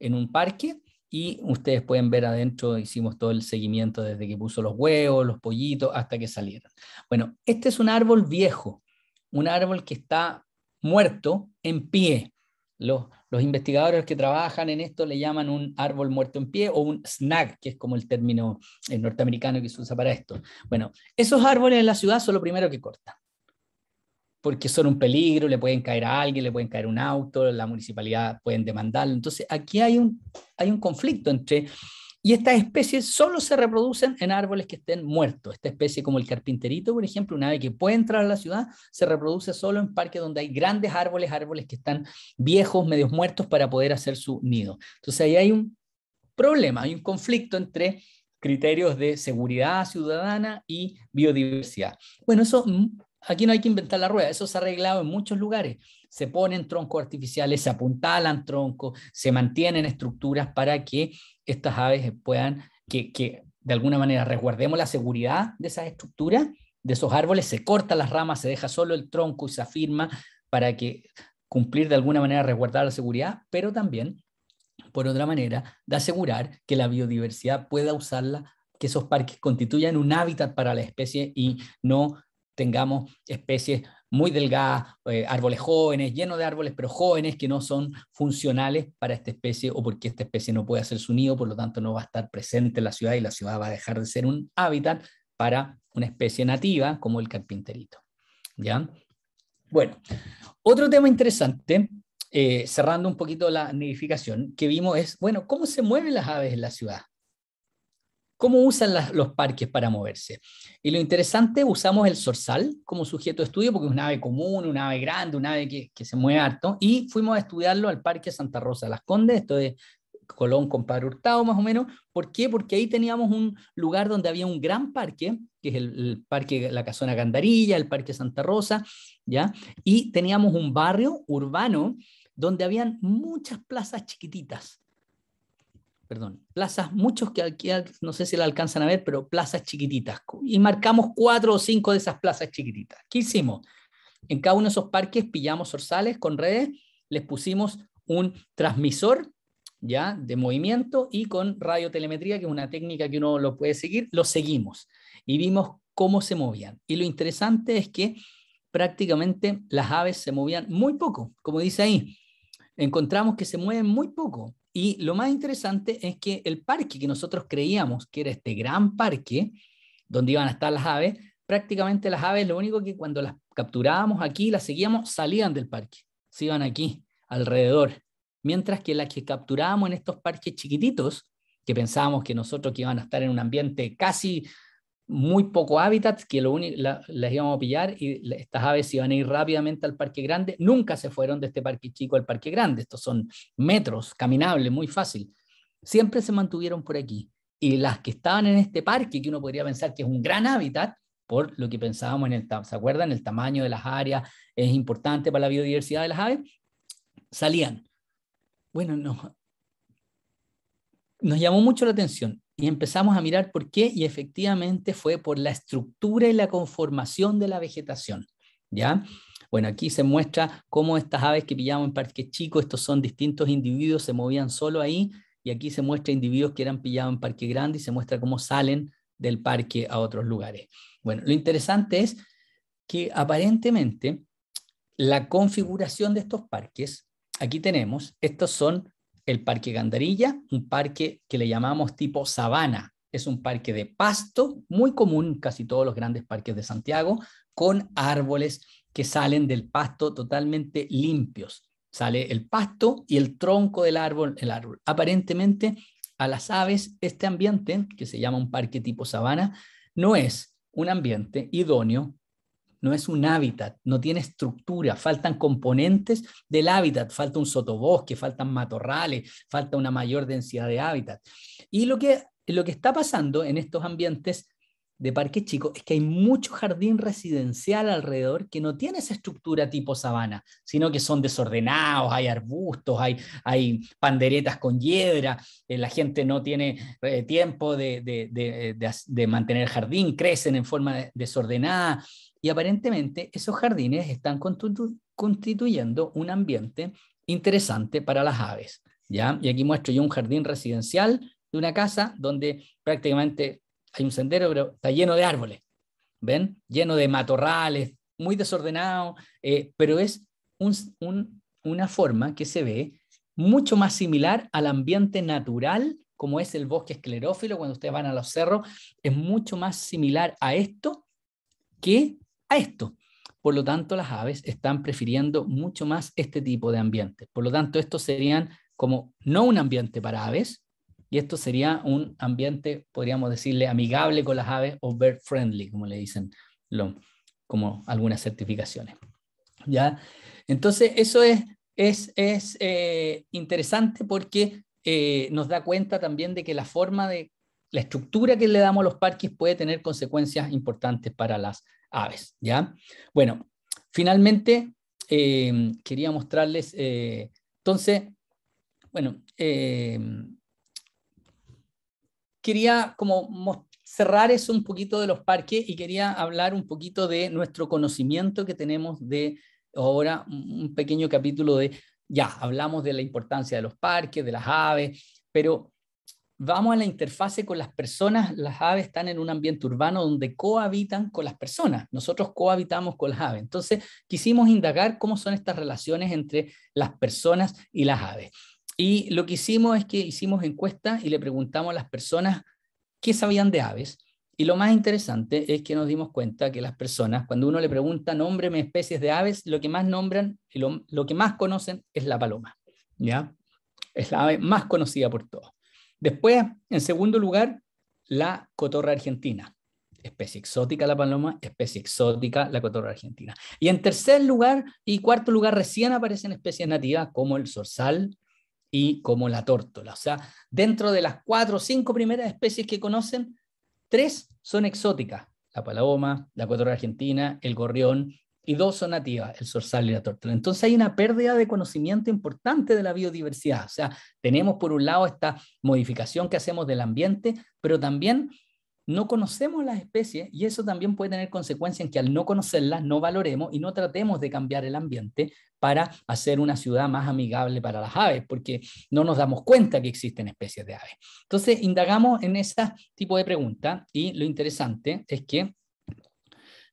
en un parque y ustedes pueden ver adentro, hicimos todo el seguimiento desde que puso los huevos, los pollitos, hasta que salieron. Bueno, este es un árbol viejo, un árbol que está muerto en pie. Los, los investigadores que trabajan en esto le llaman un árbol muerto en pie o un snag, que es como el término eh, norteamericano que se usa para esto. Bueno, esos árboles en la ciudad son lo primero que cortan, porque son un peligro, le pueden caer a alguien, le pueden caer un auto, la municipalidad pueden demandarlo. Entonces, aquí hay un, hay un conflicto entre y estas especies solo se reproducen en árboles que estén muertos. Esta especie como el carpinterito, por ejemplo, una ave que puede entrar a la ciudad, se reproduce solo en parques donde hay grandes árboles, árboles que están viejos, medios muertos, para poder hacer su nido. Entonces ahí hay un problema, hay un conflicto entre criterios de seguridad ciudadana y biodiversidad. Bueno, eso mm, aquí no hay que inventar la rueda, eso se ha arreglado en muchos lugares se ponen troncos artificiales, se apuntalan troncos, se mantienen estructuras para que estas aves puedan, que, de alguna manera resguardemos la seguridad de esas estructuras, de esos árboles, se cortan las ramas, se deja solo el tronco y se afirma para que cumplir de alguna manera resguardar la seguridad, pero también, por otra manera, de asegurar que la biodiversidad pueda usarla, que esos parques constituyan un hábitat para la especie y no tengamos especies muy delgadas, eh, árboles jóvenes, llenos de árboles, pero jóvenes que no son funcionales para esta especie o porque esta especie no puede hacer su nido, por lo tanto no va a estar presente en la ciudad y la ciudad va a dejar de ser un hábitat para una especie nativa como el carpinterito. ¿Ya? Bueno, otro tema interesante, eh, cerrando un poquito la nidificación, que vimos es, bueno, ¿cómo se mueven las aves en la ciudad? cómo usan los parques para moverse. Y lo interesante, usamos el zorzal como sujeto de estudio porque es un ave común, un ave grande, un ave que, se mueve harto, y fuimos a estudiarlo al Parque Santa Rosa de las Condes, esto es Colón, Padre Hurtado más o menos. ¿Por qué? Porque ahí teníamos un lugar donde había un gran parque, que es el, el parque La Casona Gandarilla, el parque Santa Rosa, ¿ya? Y teníamos un barrio urbano donde habían muchas plazas chiquititas perdón, plazas, muchos que aquí no sé si la alcanzan a ver, pero plazas chiquititas. Y marcamos cuatro o cinco de esas plazas chiquititas. ¿Qué hicimos? En cada uno de esos parques pillamos zorzales con redes, les pusimos un transmisor ya de movimiento y con radiotelemetría, que es una técnica que uno lo puede seguir, lo seguimos y vimos cómo se movían. Y lo interesante es que prácticamente las aves se movían muy poco, como dice ahí. Encontramos que se mueven muy poco. Y lo más interesante es que el parque que nosotros creíamos que era este gran parque, donde iban a estar las aves, prácticamente las aves, lo único que cuando las capturábamos aquí, las seguíamos, salían del parque, se iban aquí, alrededor. Mientras que las que capturábamos en estos parques chiquititos, que pensábamos que nosotros que iban a estar en un ambiente casi muy poco hábitat, que lo único, las íbamos a pillar y estas aves iban a ir rápidamente al parque grande. Nunca se fueron de este parque chico al parque grande. Estos son metros, caminables, muy fácil. Siempre se mantuvieron por aquí. Y las que estaban en este parque, que uno podría pensar que es un gran hábitat, por lo que pensábamos en el, ¿se acuerdan? El tamaño de las áreas es importante para la biodiversidad de las aves. Salían. Bueno, no, nos llamó mucho la atención y empezamos a mirar por qué y efectivamente fue por la estructura y la conformación de la vegetación, ¿ya? Bueno, aquí se muestra cómo estas aves que pillamos en parques chicos, estos son distintos individuos, se movían solo ahí, y aquí se muestra individuos que eran pillados en Parque Grande y se muestra cómo salen del parque a otros lugares. Bueno, lo interesante es que aparentemente la configuración de estos parques, aquí tenemos, estos son el Parque Gandarilla, un parque que le llamamos tipo sabana. Es un parque de pasto, muy común casi todos los grandes parques de Santiago, con árboles que salen del pasto totalmente limpios. Sale el pasto y el tronco del árbol, el árbol. Aparentemente a las aves este ambiente, que se llama un parque tipo sabana, no es un ambiente idóneo no es un hábitat, no tiene estructura, faltan componentes del hábitat, falta un sotobosque, faltan matorrales, falta una mayor densidad de hábitat. Y lo que, lo que está pasando en estos ambientes de parque chico es que hay mucho jardín residencial alrededor que no tiene esa estructura tipo sabana, sino que son desordenados, hay arbustos, hay, hay panderetas con hiedra, eh, la gente no tiene eh, tiempo de, de, mantener el jardín, crecen en forma desordenada, y aparentemente esos jardines están constituyendo un ambiente interesante para las aves. ¿ya? Y aquí muestro yo un jardín residencial de una casa donde prácticamente hay un sendero, pero está lleno de árboles, ¿ven? Lleno de matorrales, muy desordenado, eh, pero es una forma que se ve mucho más similar al ambiente natural como es el bosque esclerófilo, cuando ustedes van a los cerros, es mucho más similar a esto que a esto. Por lo tanto, las aves están prefiriendo mucho más este tipo de ambiente. Por lo tanto, estos serían como no un ambiente para aves, y esto sería un ambiente, podríamos decirle, amigable con las aves o bird friendly, como le dicen como algunas certificaciones. ¿Ya? Entonces, eso es, es, eh, interesante porque eh, nos da cuenta también de que la forma de, la estructura que le damos a los parques puede tener consecuencias importantes para las aves, ¿ya? Bueno, finalmente eh, quería mostrarles, eh, entonces, bueno, eh, quería como cerrar eso un poquito de los parques y quería hablar un poquito de nuestro conocimiento que tenemos de ahora, un pequeño capítulo de, ya, hablamos de la importancia de los parques, de las aves, pero vamos a la interfase con las personas, las aves están en un ambiente urbano donde cohabitan con las personas, nosotros cohabitamos con las aves. Entonces, quisimos indagar cómo son estas relaciones entre las personas y las aves. Y lo que hicimos es que hicimos encuestas y le preguntamos a las personas qué sabían de aves. Y lo más interesante es que nos dimos cuenta que las personas, cuando uno le pregunta, nómbreme especies de aves, lo que más nombran y lo, que más conocen es la paloma. ¿ya? Es la ave más conocida por todos. Después, en segundo lugar, la cotorra argentina. Especie exótica la paloma, especie exótica la cotorra argentina. Y en tercer lugar y cuarto lugar recién aparecen especies nativas como el zorzal y como la tórtola. O sea, dentro de las cuatro o cinco primeras especies que conocen, tres son exóticas. La paloma, la cotorra argentina, el gorrión y dos son nativas, el zorzal y la tórtola. Entonces hay una pérdida de conocimiento importante de la biodiversidad. O sea, tenemos por un lado esta modificación que hacemos del ambiente, pero también no conocemos las especies y eso también puede tener consecuencias en que al no conocerlas no valoremos y no tratemos de cambiar el ambiente para hacer una ciudad más amigable para las aves, porque no nos damos cuenta que existen especies de aves. Entonces, indagamos en ese tipo de preguntas y lo interesante es que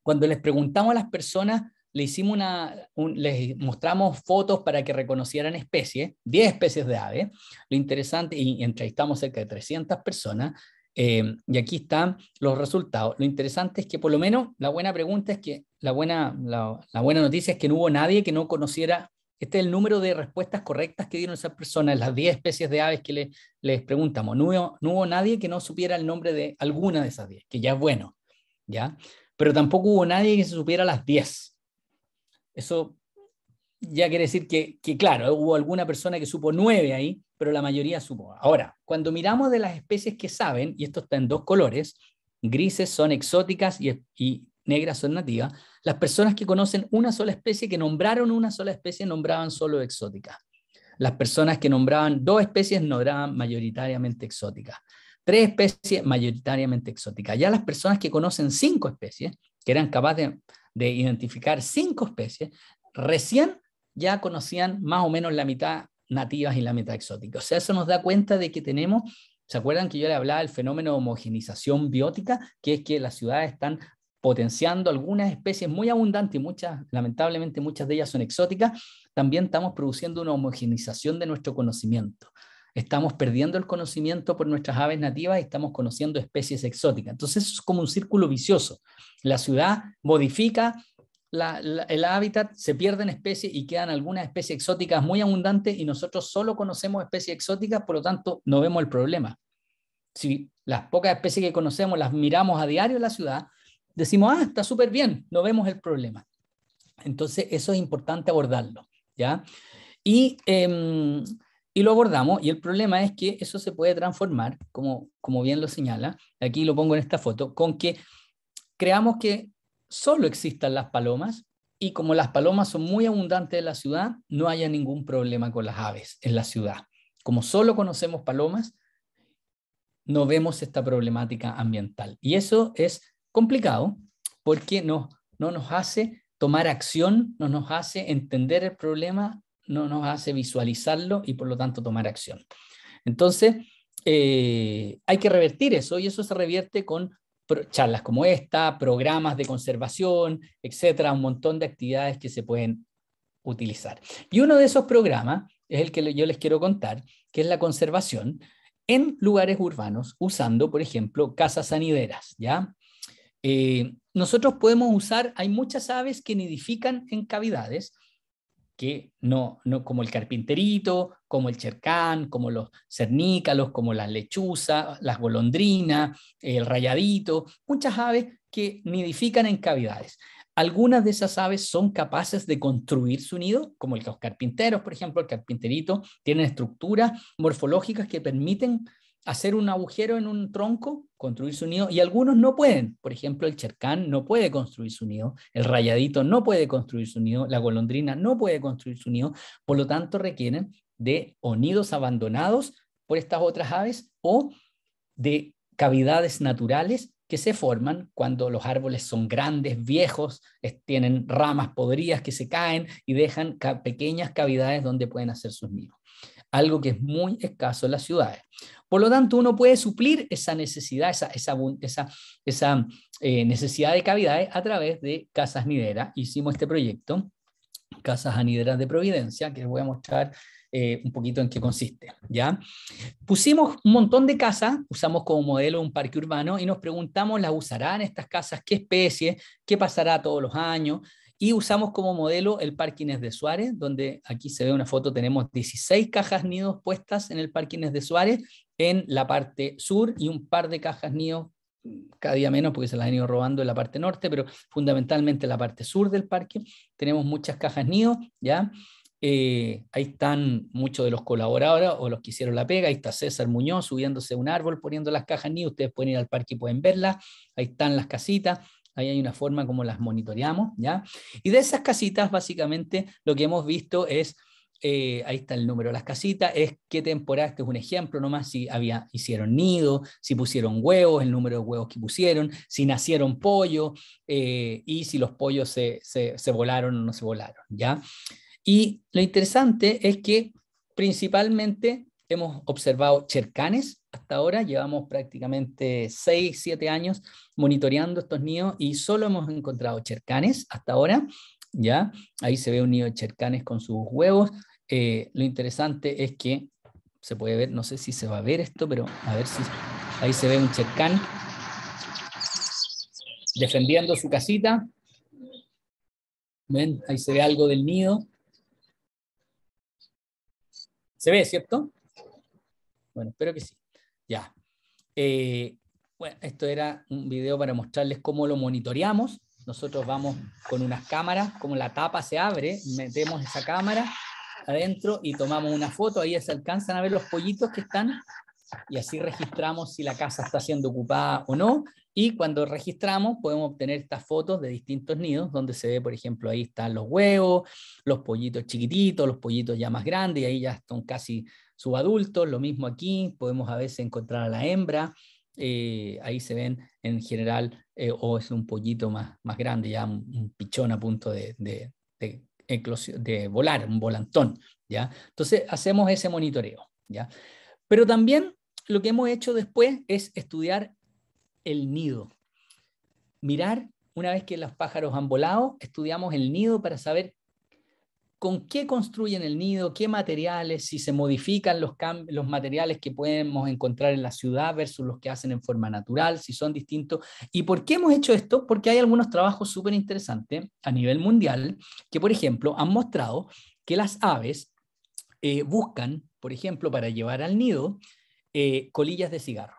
cuando les preguntamos a las personas, le hicimos una, les mostramos fotos para que reconocieran especies, 10 especies de aves. Lo interesante, y entrevistamos cerca de 300 personas, eh, y aquí están los resultados. Lo interesante es que por lo menos la buena pregunta es que, la buena, la, buena noticia es que no hubo nadie que no conociera, este es el número de respuestas correctas que dieron esas personas, las 10 especies de aves que les preguntamos. No hubo, no hubo nadie que no supiera el nombre de alguna de esas 10, que ya es bueno. ¿ya? pero tampoco hubo nadie que se supiera las 10. Eso ya quiere decir que, claro, eh, hubo alguna persona que supo 9 ahí, pero la mayoría supo. Ahora, cuando miramos de las especies que saben, y esto está en dos colores, grises son exóticas y, y negras son nativas, las personas que conocen una sola especie, que nombraron una sola especie, nombraban solo exóticas. Las personas que nombraban dos especies nombraban mayoritariamente exóticas tres especies mayoritariamente exóticas. Ya las personas que conocen cinco especies, que eran capaces de, identificar cinco especies, recién ya conocían más o menos la mitad nativas y la mitad exótica. O sea, eso nos da cuenta de que tenemos, ¿se acuerdan que yo le hablaba del fenómeno de homogenización biótica? Que es que las ciudades están potenciando algunas especies muy abundantes y muchas, lamentablemente muchas de ellas son exóticas, también estamos produciendo una homogenización de nuestro conocimiento estamos perdiendo el conocimiento por nuestras aves nativas y estamos conociendo especies exóticas. Entonces es como un círculo vicioso. La ciudad modifica el hábitat, se pierden especies y quedan algunas especies exóticas muy abundantes y nosotros solo conocemos especies exóticas, por lo tanto no vemos el problema. Si las pocas especies que conocemos las miramos a diario en la ciudad, decimos, ah, está súper bien, no vemos el problema. Entonces eso es importante abordarlo, ¿ya? Y... Em, y lo abordamos y el problema es que eso se puede transformar, como, como bien lo señala, aquí lo pongo en esta foto, con que creamos que solo existan las palomas y como las palomas son muy abundantes en la ciudad, no haya ningún problema con las aves en la ciudad. Como solo conocemos palomas, no vemos esta problemática ambiental. Y eso es complicado porque no, no nos hace tomar acción, no nos hace entender el problema no nos hace visualizarlo y por lo tanto tomar acción. Entonces, eh, hay que revertir eso y eso se revierte con charlas como esta, programas de conservación, etcétera, un montón de actividades que se pueden utilizar. Y uno de esos programas es el que yo les quiero contar, que es la conservación en lugares urbanos usando, por ejemplo, casas sanideras, ¿ya? Eh, nosotros podemos usar, hay muchas aves que nidifican en cavidades que no, no como el carpinterito, como el chercán, como los cernícalos, como las lechuzas, las golondrinas, el rayadito, muchas aves que nidifican en cavidades. Algunas de esas aves son capaces de construir su nido, como los carpinteros, por ejemplo, el carpinterito, tienen estructuras morfológicas que permiten hacer un agujero en un tronco, construir su nido, y algunos no pueden. Por ejemplo, el chercán no puede construir su nido, el rayadito no puede construir su nido, la golondrina no puede construir su nido, por lo tanto requieren de nidos abandonados por estas otras aves o de cavidades naturales que se forman cuando los árboles son grandes, viejos, tienen ramas podridas que se caen y dejan pequeñas cavidades donde pueden hacer sus nidos algo que es muy escaso en las ciudades. Por lo tanto, uno puede suplir esa necesidad, esa, eh, necesidad de cavidades a través de casas nideras. Hicimos este proyecto, Casas Anideras de Providencia, que les voy a mostrar eh, un poquito en qué consiste. ¿ya? Pusimos un montón de casas, usamos como modelo un parque urbano y nos preguntamos, ¿las usarán estas casas? ¿Qué especie? ¿Qué pasará todos los años? Y usamos como modelo el parqueines de Suárez, donde aquí se ve una foto, tenemos 16 cajas nidos puestas en el parqueines de Suárez en la parte sur y un par de cajas nidos mm, cada día menos porque se las han ido robando en la parte norte, pero fundamentalmente la parte sur del parque. Tenemos muchas cajas nidos, ¿ya? Eh, ahí están muchos de los colaboradores o los que hicieron la pega. Ahí está César Muñoz subiéndose a un árbol poniendo las cajas nidos. Ustedes pueden ir al parque y pueden verlas. Ahí están las casitas. Ahí hay una forma como las monitoreamos, ¿ya? Y de esas casitas, básicamente, lo que hemos visto es, eh, ahí está el número de las casitas, es qué temporada, este es un ejemplo nomás, si había, hicieron nido, si pusieron huevos, el número de huevos que pusieron, si nacieron pollo eh, y si los pollos se, se volaron o no se volaron, ¿ya? Y lo interesante es que principalmente hemos observado cercanes, hasta ahora. Llevamos prácticamente 6, 7 años monitoreando estos nidos y solo hemos encontrado chercanes hasta ahora. ¿ya? Ahí se ve un nido de chercanes con sus huevos. Eh, lo interesante es que se puede ver, no sé si se va a ver esto, pero a ver si ahí se ve un chercan defendiendo su casita. Ahí se ve algo del nido. ¿Se ve, cierto? Bueno, espero que sí. Ya. Eh, bueno, esto era un video para mostrarles cómo lo monitoreamos. Nosotros vamos con unas cámaras, como la tapa se abre, metemos esa cámara adentro y tomamos una foto. Ahí se alcanzan a ver los pollitos que están y así registramos si la casa está siendo ocupada o no. Y cuando registramos podemos obtener estas fotos de distintos nidos, donde se ve, por ejemplo, ahí están los huevos, los pollitos chiquititos, los pollitos ya más grandes, y ahí ya están casi subadultos, lo mismo aquí, podemos a veces encontrar a la hembra, eh, ahí se ven en general, eh, o es un pollito más, más grande, ya un, pichón a punto de, de, de, de, volar, un volantón, ¿ya? Entonces hacemos ese monitoreo, ¿ya? Pero también lo que hemos hecho después es estudiar el nido, mirar una vez que los pájaros han volado, estudiamos el nido para saber con qué construyen el nido, qué materiales, si se modifican los, materiales que podemos encontrar en la ciudad versus los que hacen en forma natural, si son distintos. ¿Y por qué hemos hecho esto? Porque hay algunos trabajos súper interesantes a nivel mundial que, por ejemplo, han mostrado que las aves eh, buscan, por ejemplo, para llevar al nido, eh, colillas de cigarro.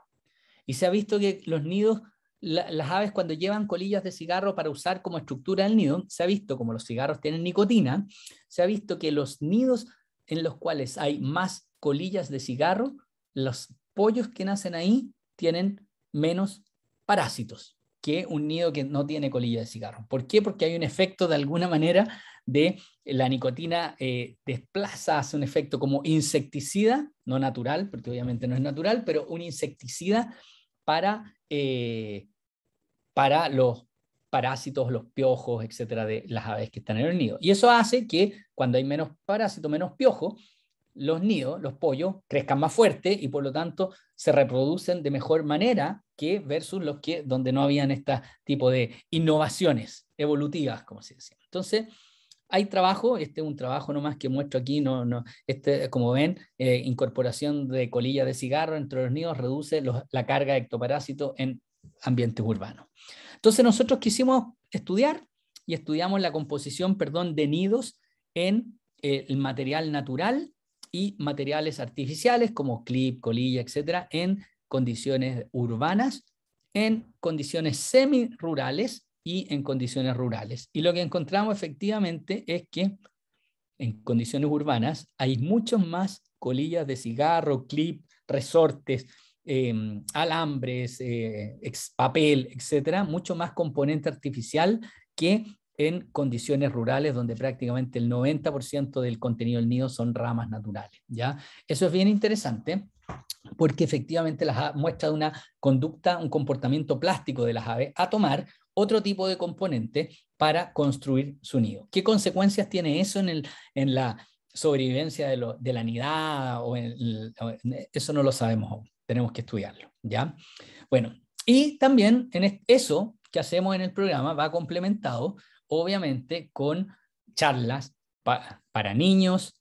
Y se ha visto que los nidos las aves cuando llevan colillas de cigarro para usar como estructura del nido, se ha visto, como los cigarros tienen nicotina, se ha visto que los nidos en los cuales hay más colillas de cigarro, los pollos que nacen ahí tienen menos parásitos que un nido que no tiene colilla de cigarro. ¿Por qué? Porque hay un efecto de alguna manera de la nicotina eh, desplaza, hace un efecto como insecticida, no natural, porque obviamente no es natural, pero un insecticida eh, para, los parásitos, los piojos, etcétera, de las aves que están en el nido. Y eso hace que cuando hay menos parásitos, menos piojos los nidos, los pollos, crezcan más fuerte y por lo tanto se reproducen de mejor manera que versus los que donde no habían este tipo de innovaciones evolutivas, como se decía. Entonces, hay trabajo, este es un trabajo nomás que muestro aquí, no, no, este, como ven, eh, incorporación de colillas de cigarro entre los nidos reduce la carga de ectoparásitos en ambientes urbanos. Entonces nosotros quisimos estudiar y estudiamos la composición, perdón, de nidos en eh, el material natural y materiales artificiales como clip, colilla, etcétera, en condiciones urbanas, en condiciones semi-rurales y en condiciones rurales. Y lo que encontramos efectivamente es que en condiciones urbanas hay muchos más colillas de cigarro, clip, resortes, em, alambres, eh, papel, etcétera, mucho más componente artificial que en condiciones rurales donde prácticamente el 90% del contenido del nido son ramas naturales. ¿ya? Eso es bien interesante porque efectivamente las muestra una conducta, un comportamiento plástico de las aves a tomar otro tipo de componente para construir su nido. ¿Qué consecuencias tiene eso en, el, en la sobrevivencia de, la nidada? O eso no lo sabemos aún, tenemos que estudiarlo. ¿ya? Bueno, y también en eso que hacemos en el programa va complementado, obviamente, con charlas para niños,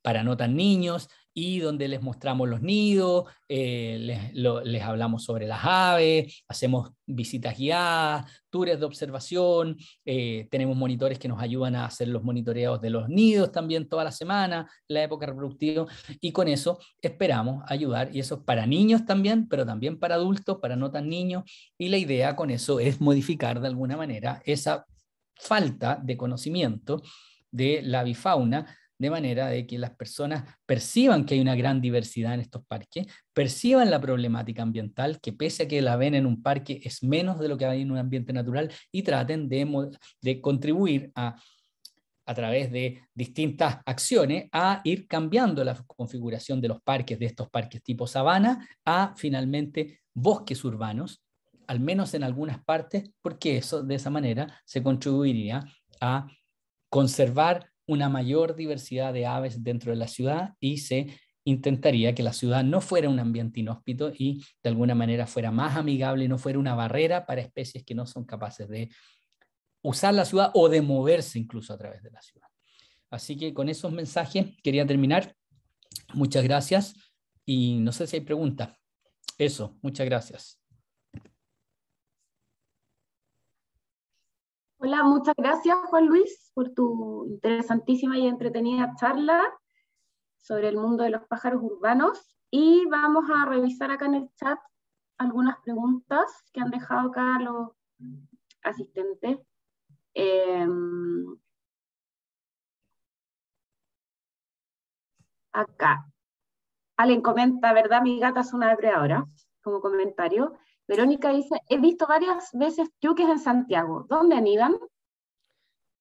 para no tan niños, y donde les mostramos los nidos, eh, les, hablamos sobre las aves, hacemos visitas guiadas, tours de observación, eh, tenemos monitores que nos ayudan a hacer los monitoreos de los nidos también toda la semana, la época reproductiva, y con eso esperamos ayudar, y eso es para niños también, pero también para adultos, para no tan niños, y la idea con eso es modificar de alguna manera esa falta de conocimiento de la bifauna de manera de que las personas perciban que hay una gran diversidad en estos parques, perciban la problemática ambiental, que pese a que la ven en un parque es menos de lo que hay en un ambiente natural, y traten de, de contribuir a a través de distintas acciones a ir cambiando la configuración de los parques, de estos parques tipo sabana, a finalmente bosques urbanos, al menos en algunas partes, porque eso de esa manera se contribuiría a conservar una mayor diversidad de aves dentro de la ciudad y se intentaría que la ciudad no fuera un ambiente inhóspito y de alguna manera fuera más amigable, no fuera una barrera para especies que no son capaces de usar la ciudad o de moverse incluso a través de la ciudad. Así que con esos mensajes quería terminar. Muchas gracias y no sé si hay preguntas. Eso, muchas gracias. Hola, muchas gracias Juan Luis por tu interesantísima y entretenida charla sobre el mundo de los pájaros urbanos. Y vamos a revisar acá en el chat algunas preguntas que han dejado acá los asistentes. Em, acá. Alguien comenta, ¿verdad? Mi gata es una depredadora, como comentario. Verónica dice, he visto varias veces truques en Santiago. ¿Dónde anidan?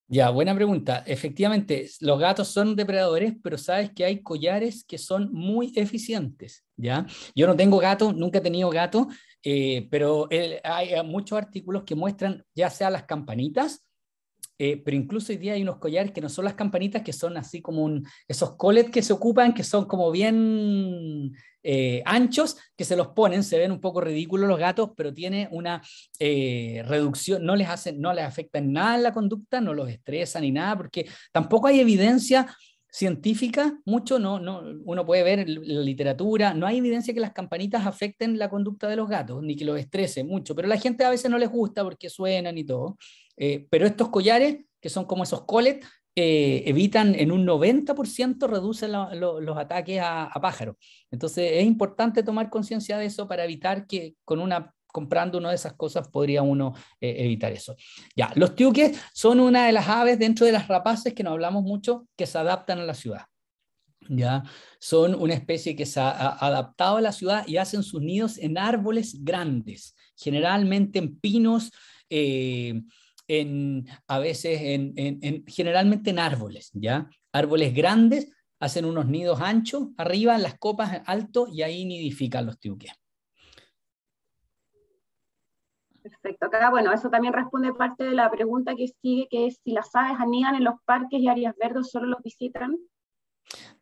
Ya, buena pregunta. Efectivamente, los gatos son depredadores, pero sabes que hay collares que son muy eficientes, ¿ya? Yo no tengo gato, nunca he tenido gato, eh, pero eh, hay eh, muchos artículos que muestran ya sea las campanitas eh, pero incluso hoy día hay unos collares que no son las campanitas, que son así como esos collets que se ocupan, que son como bien eh, anchos, que se los ponen, se ven un poco ridículos los gatos, pero tiene una eh, reducción, no les, hacen, no les afecta en nada la conducta, no los estresa ni nada, porque tampoco hay evidencia científica, mucho no, no, uno puede ver la literatura, no hay evidencia que las campanitas afecten la conducta de los gatos, ni que los estrese mucho, pero la gente a veces no les gusta porque suenan y todo. Eh, pero estos collares, que son como esos collets, eh, evitan en un 90% reducen los ataques a, pájaros. Entonces es importante tomar conciencia de eso para evitar que con una comprando una de esas cosas podría uno eh, evitar eso. Ya, los tiuques son una de las aves dentro de las rapaces que no hablamos mucho, que se adaptan a la ciudad. ¿ya? Son una especie que se ha adaptado a la ciudad y hacen sus nidos en árboles grandes, generalmente en pinos, eh, en, a veces en, generalmente en árboles, ¿ya? Árboles grandes, hacen unos nidos anchos, arriba en las copas alto y ahí nidifican los tiuques. Perfecto. Acá, bueno, eso también responde parte de la pregunta que sigue, que es si las aves anidan en los parques y áreas verdes, ¿solo los visitan?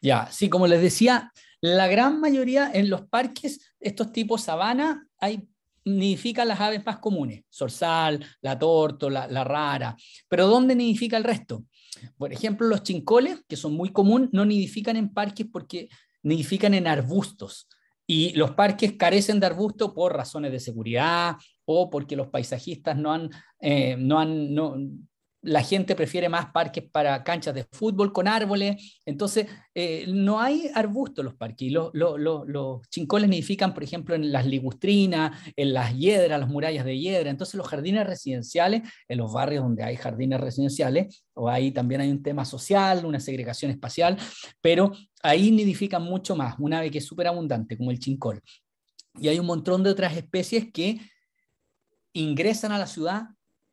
Ya, sí, como les decía, la gran mayoría en los parques, estos tipos sabana, hay nidifican las aves más comunes, zorzal, la tórtola, la rara, pero ¿dónde nidifica el resto? Por ejemplo, los chincoles, que son muy comunes, no nidifican en parques porque nidifican en arbustos. Y los parques carecen de arbusto por razones de seguridad o porque los paisajistas no han, eh, no han no, la gente prefiere más parques para canchas de fútbol con árboles, entonces eh, no hay arbustos en los parques. los, chincoles nidifican, por ejemplo, en las ligustrinas, en las hiedras, las murallas de hiedra. Entonces los jardines residenciales, en los barrios donde hay jardines residenciales, o ahí también hay un tema social, una segregación espacial, pero ahí nidifican mucho más, un ave que es súper abundante, como el chincol. Y hay un montón de otras especies que ingresan a la ciudad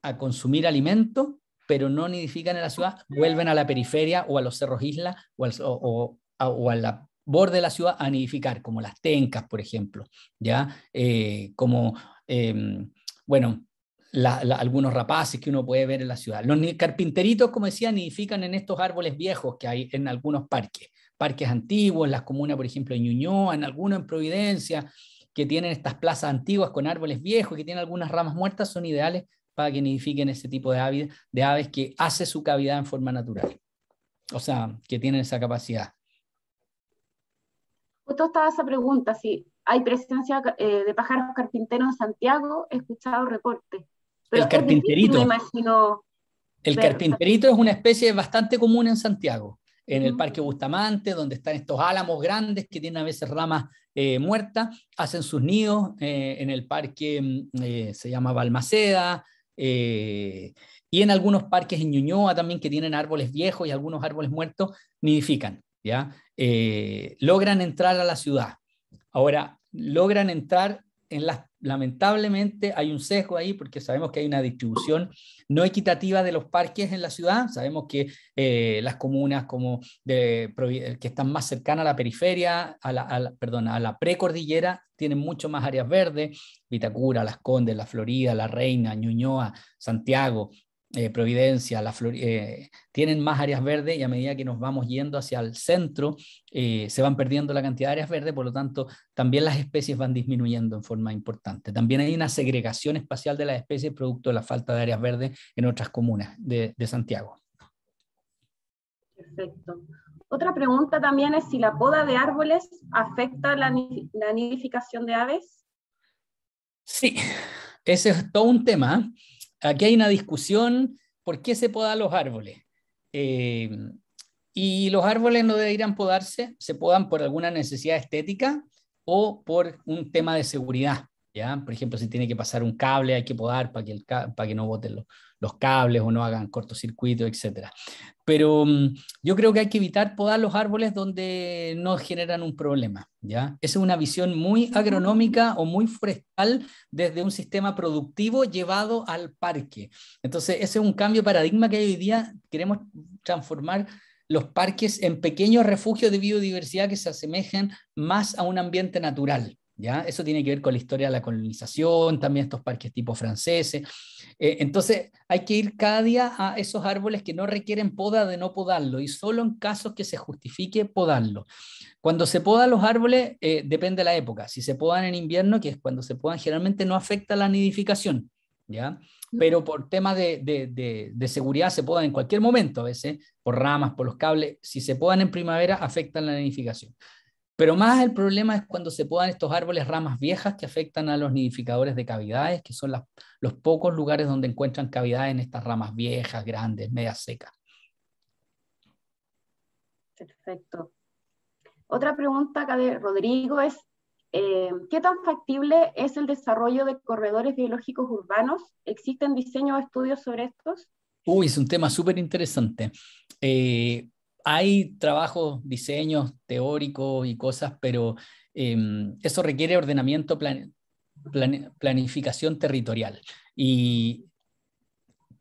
a consumir alimento pero no nidifican en la ciudad, vuelven a la periferia o a los cerros islas o, al, borde de la ciudad a nidificar, como las tencas, por ejemplo, ¿ya? Eh, como, em, bueno, algunos rapaces que uno puede ver en la ciudad. Los carpinteritos, como decía, nidifican en estos árboles viejos que hay en algunos parques, parques antiguos, las comunas, por ejemplo, en Ñuñoa, en alguno en Providencia, que tienen estas plazas antiguas con árboles viejos, que tienen algunas ramas muertas, son ideales para que nidifiquen ese tipo de aves, de aves que hace su cavidad en forma natural. O sea, que tienen esa capacidad. Justo estaba esa pregunta, si hay presencia eh, de pájaros carpinteros en Santiago, he escuchado reportes. el carpinterito. el carpinterito es una especie bastante común en Santiago, en el Parque Bustamante, donde están estos álamos grandes que tienen a veces ramas eh, muertas, hacen sus nidos eh, en el parque, mm, se llama Balmaceda, eh, y en algunos parques en Ñuñoa también que tienen árboles viejos y algunos árboles muertos, nidifican, ¿ya? Eh, logran entrar a la ciudad. Ahora, logran entrar lamentablemente hay un sesgo ahí porque sabemos que hay una distribución no equitativa de los parques en la ciudad. Sabemos que eh, las comunas como que están más cercanas a la periferia, a la, perdón, a la precordillera, tienen mucho más áreas verdes. Vitacura, Las Condes, La Florida, La Reina, Ñuñoa, Santiago, eh, Providencia, la eh, tienen más áreas verdes y a medida que nos vamos yendo hacia el centro, eh, se van perdiendo la cantidad de áreas verdes, por lo tanto, también las especies van disminuyendo en forma importante. También hay una segregación espacial de las especies producto de la falta de áreas verdes en otras comunas de, Santiago. Perfecto. Otra pregunta también es si la poda de árboles afecta la, nidificación de aves. Sí, ese es todo un tema aquí hay una discusión por qué se podan los árboles. Eh, y los árboles no deberían podarse, se podan por alguna necesidad estética o por un tema de seguridad. ¿ya? Por ejemplo, si tiene que pasar un cable, hay que podar para que, no botenlo los cables o no hagan cortocircuito, etc. Pero mm, yo creo que hay que evitar podar los árboles donde no generan un problema. ¿ya? Esa es una visión muy agronómica o muy forestal desde un sistema productivo llevado al parque. Entonces, ese es un cambio de paradigma que hoy día queremos transformar los parques en pequeños refugios de biodiversidad que se asemejen más a un ambiente natural. ¿ya? Eso tiene que ver con la historia de la colonización, también estos parques tipo franceses. Eh, entonces, hay que ir cada día a esos árboles que no requieren poda de no podarlo y solo en casos que se justifique podarlo. Cuando se podan los árboles, eh, depende de la época. Si se podan en invierno, que es cuando se podan, generalmente no afecta la nidificación. ¿Ya? Mm. Pero por temas de, de, de, de, seguridad se podan en cualquier momento a veces, por ramas, por los cables, si se podan en primavera afectan la nidificación. Pero más el problema es cuando se podan estos árboles ramas viejas que afectan a los nidificadores de cavidades, que son los pocos lugares donde encuentran cavidades en estas ramas viejas, grandes, medias secas. Perfecto. Otra pregunta acá de Rodrigo es, eh, ¿qué tan factible es el desarrollo de corredores biológicos urbanos? ¿Existen diseños o estudios sobre estos? Uy, es un tema súper interesante. Eh, hay trabajos, diseños teóricos y cosas, pero em, eso requiere ordenamiento, planificación territorial. Y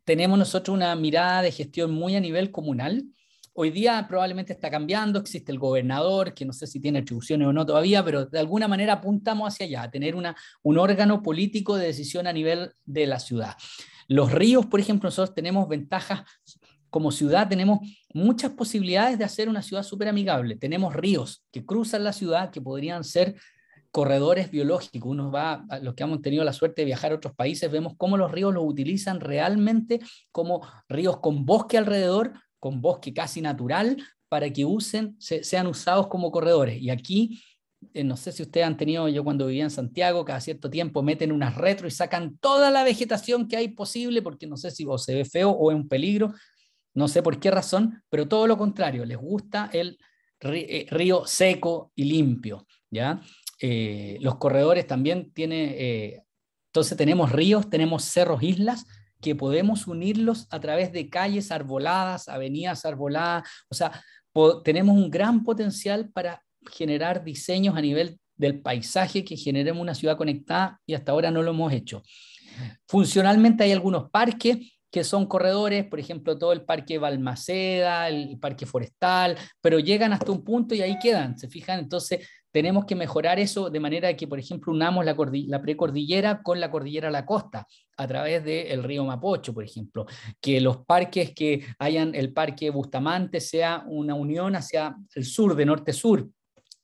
tenemos nosotros una mirada de gestión muy a nivel comunal. Hoy día probablemente está cambiando, existe el gobernador, que no sé si tiene atribuciones o no todavía, pero de alguna manera apuntamos hacia allá, a tener una, un órgano político de decisión a nivel de la ciudad. Los ríos, por ejemplo, nosotros tenemos ventajas como ciudad tenemos muchas posibilidades de hacer una ciudad súper amigable. Tenemos ríos que cruzan la ciudad que podrían ser corredores biológicos. Uno va, los que hemos tenido la suerte de viajar a otros países, vemos cómo los ríos los utilizan realmente como ríos con bosque alrededor, con bosque casi natural, para que usen, sean usados como corredores. Y aquí eh, no sé si ustedes han tenido, yo cuando vivía en Santiago, cada cierto tiempo meten unas retro y sacan toda la vegetación que hay posible, porque no sé si se ve feo o es un peligro, no sé por qué razón, pero todo lo contrario, les gusta el eh, río seco y limpio. ¿ya? Eh, los corredores también tienen, eh, entonces tenemos ríos, tenemos cerros, islas, que podemos unirlos a través de calles arboladas, avenidas arboladas, o sea, tenemos un gran potencial para generar diseños a nivel del paisaje que generemos una ciudad conectada y hasta ahora no lo hemos hecho. Funcionalmente hay algunos parques que son corredores, por ejemplo, todo el Parque Balmaceda, el Parque Forestal, pero llegan hasta un punto y ahí quedan, ¿se fijan? Entonces, tenemos que mejorar eso de manera que, por ejemplo, unamos la, precordillera con la cordillera a la costa, a través del río Mapocho, por ejemplo. Que los parques que hayan, el Parque Bustamante sea una unión hacia el sur, de norte-sur.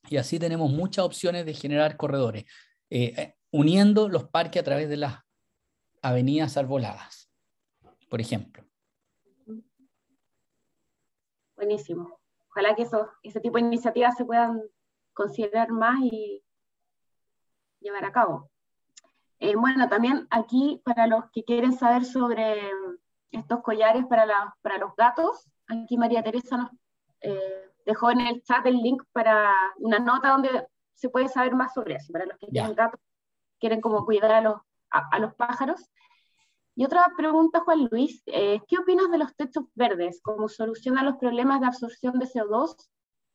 Y así tenemos muchas opciones de generar corredores, eh, eh, uniendo los parques a través de las avenidas arboladas por ejemplo. Buenísimo. Ojalá que eso, ese tipo de iniciativas se puedan considerar más y llevar a cabo. Eh, bueno, también aquí para los que quieren saber sobre estos collares para, para los gatos, aquí María Teresa nos eh, dejó en el chat el link para una nota donde se puede saber más sobre eso, para los que tienen gatos, quieren como cuidar a los, a los pájaros. Y otra pregunta, Juan Luis, eh, ¿qué opinas de los techos verdes como solución a los problemas de absorción de CO2,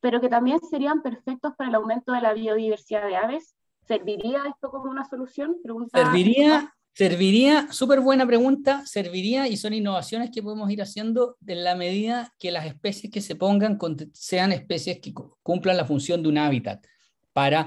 pero que también serían perfectos para el aumento de la biodiversidad de aves? ¿Serviría esto como una solución? Serviría, serviría, súper buena pregunta, serviría y son innovaciones que podemos ir haciendo en la medida que las especies que se pongan sean especies que cumplan la función de un hábitat para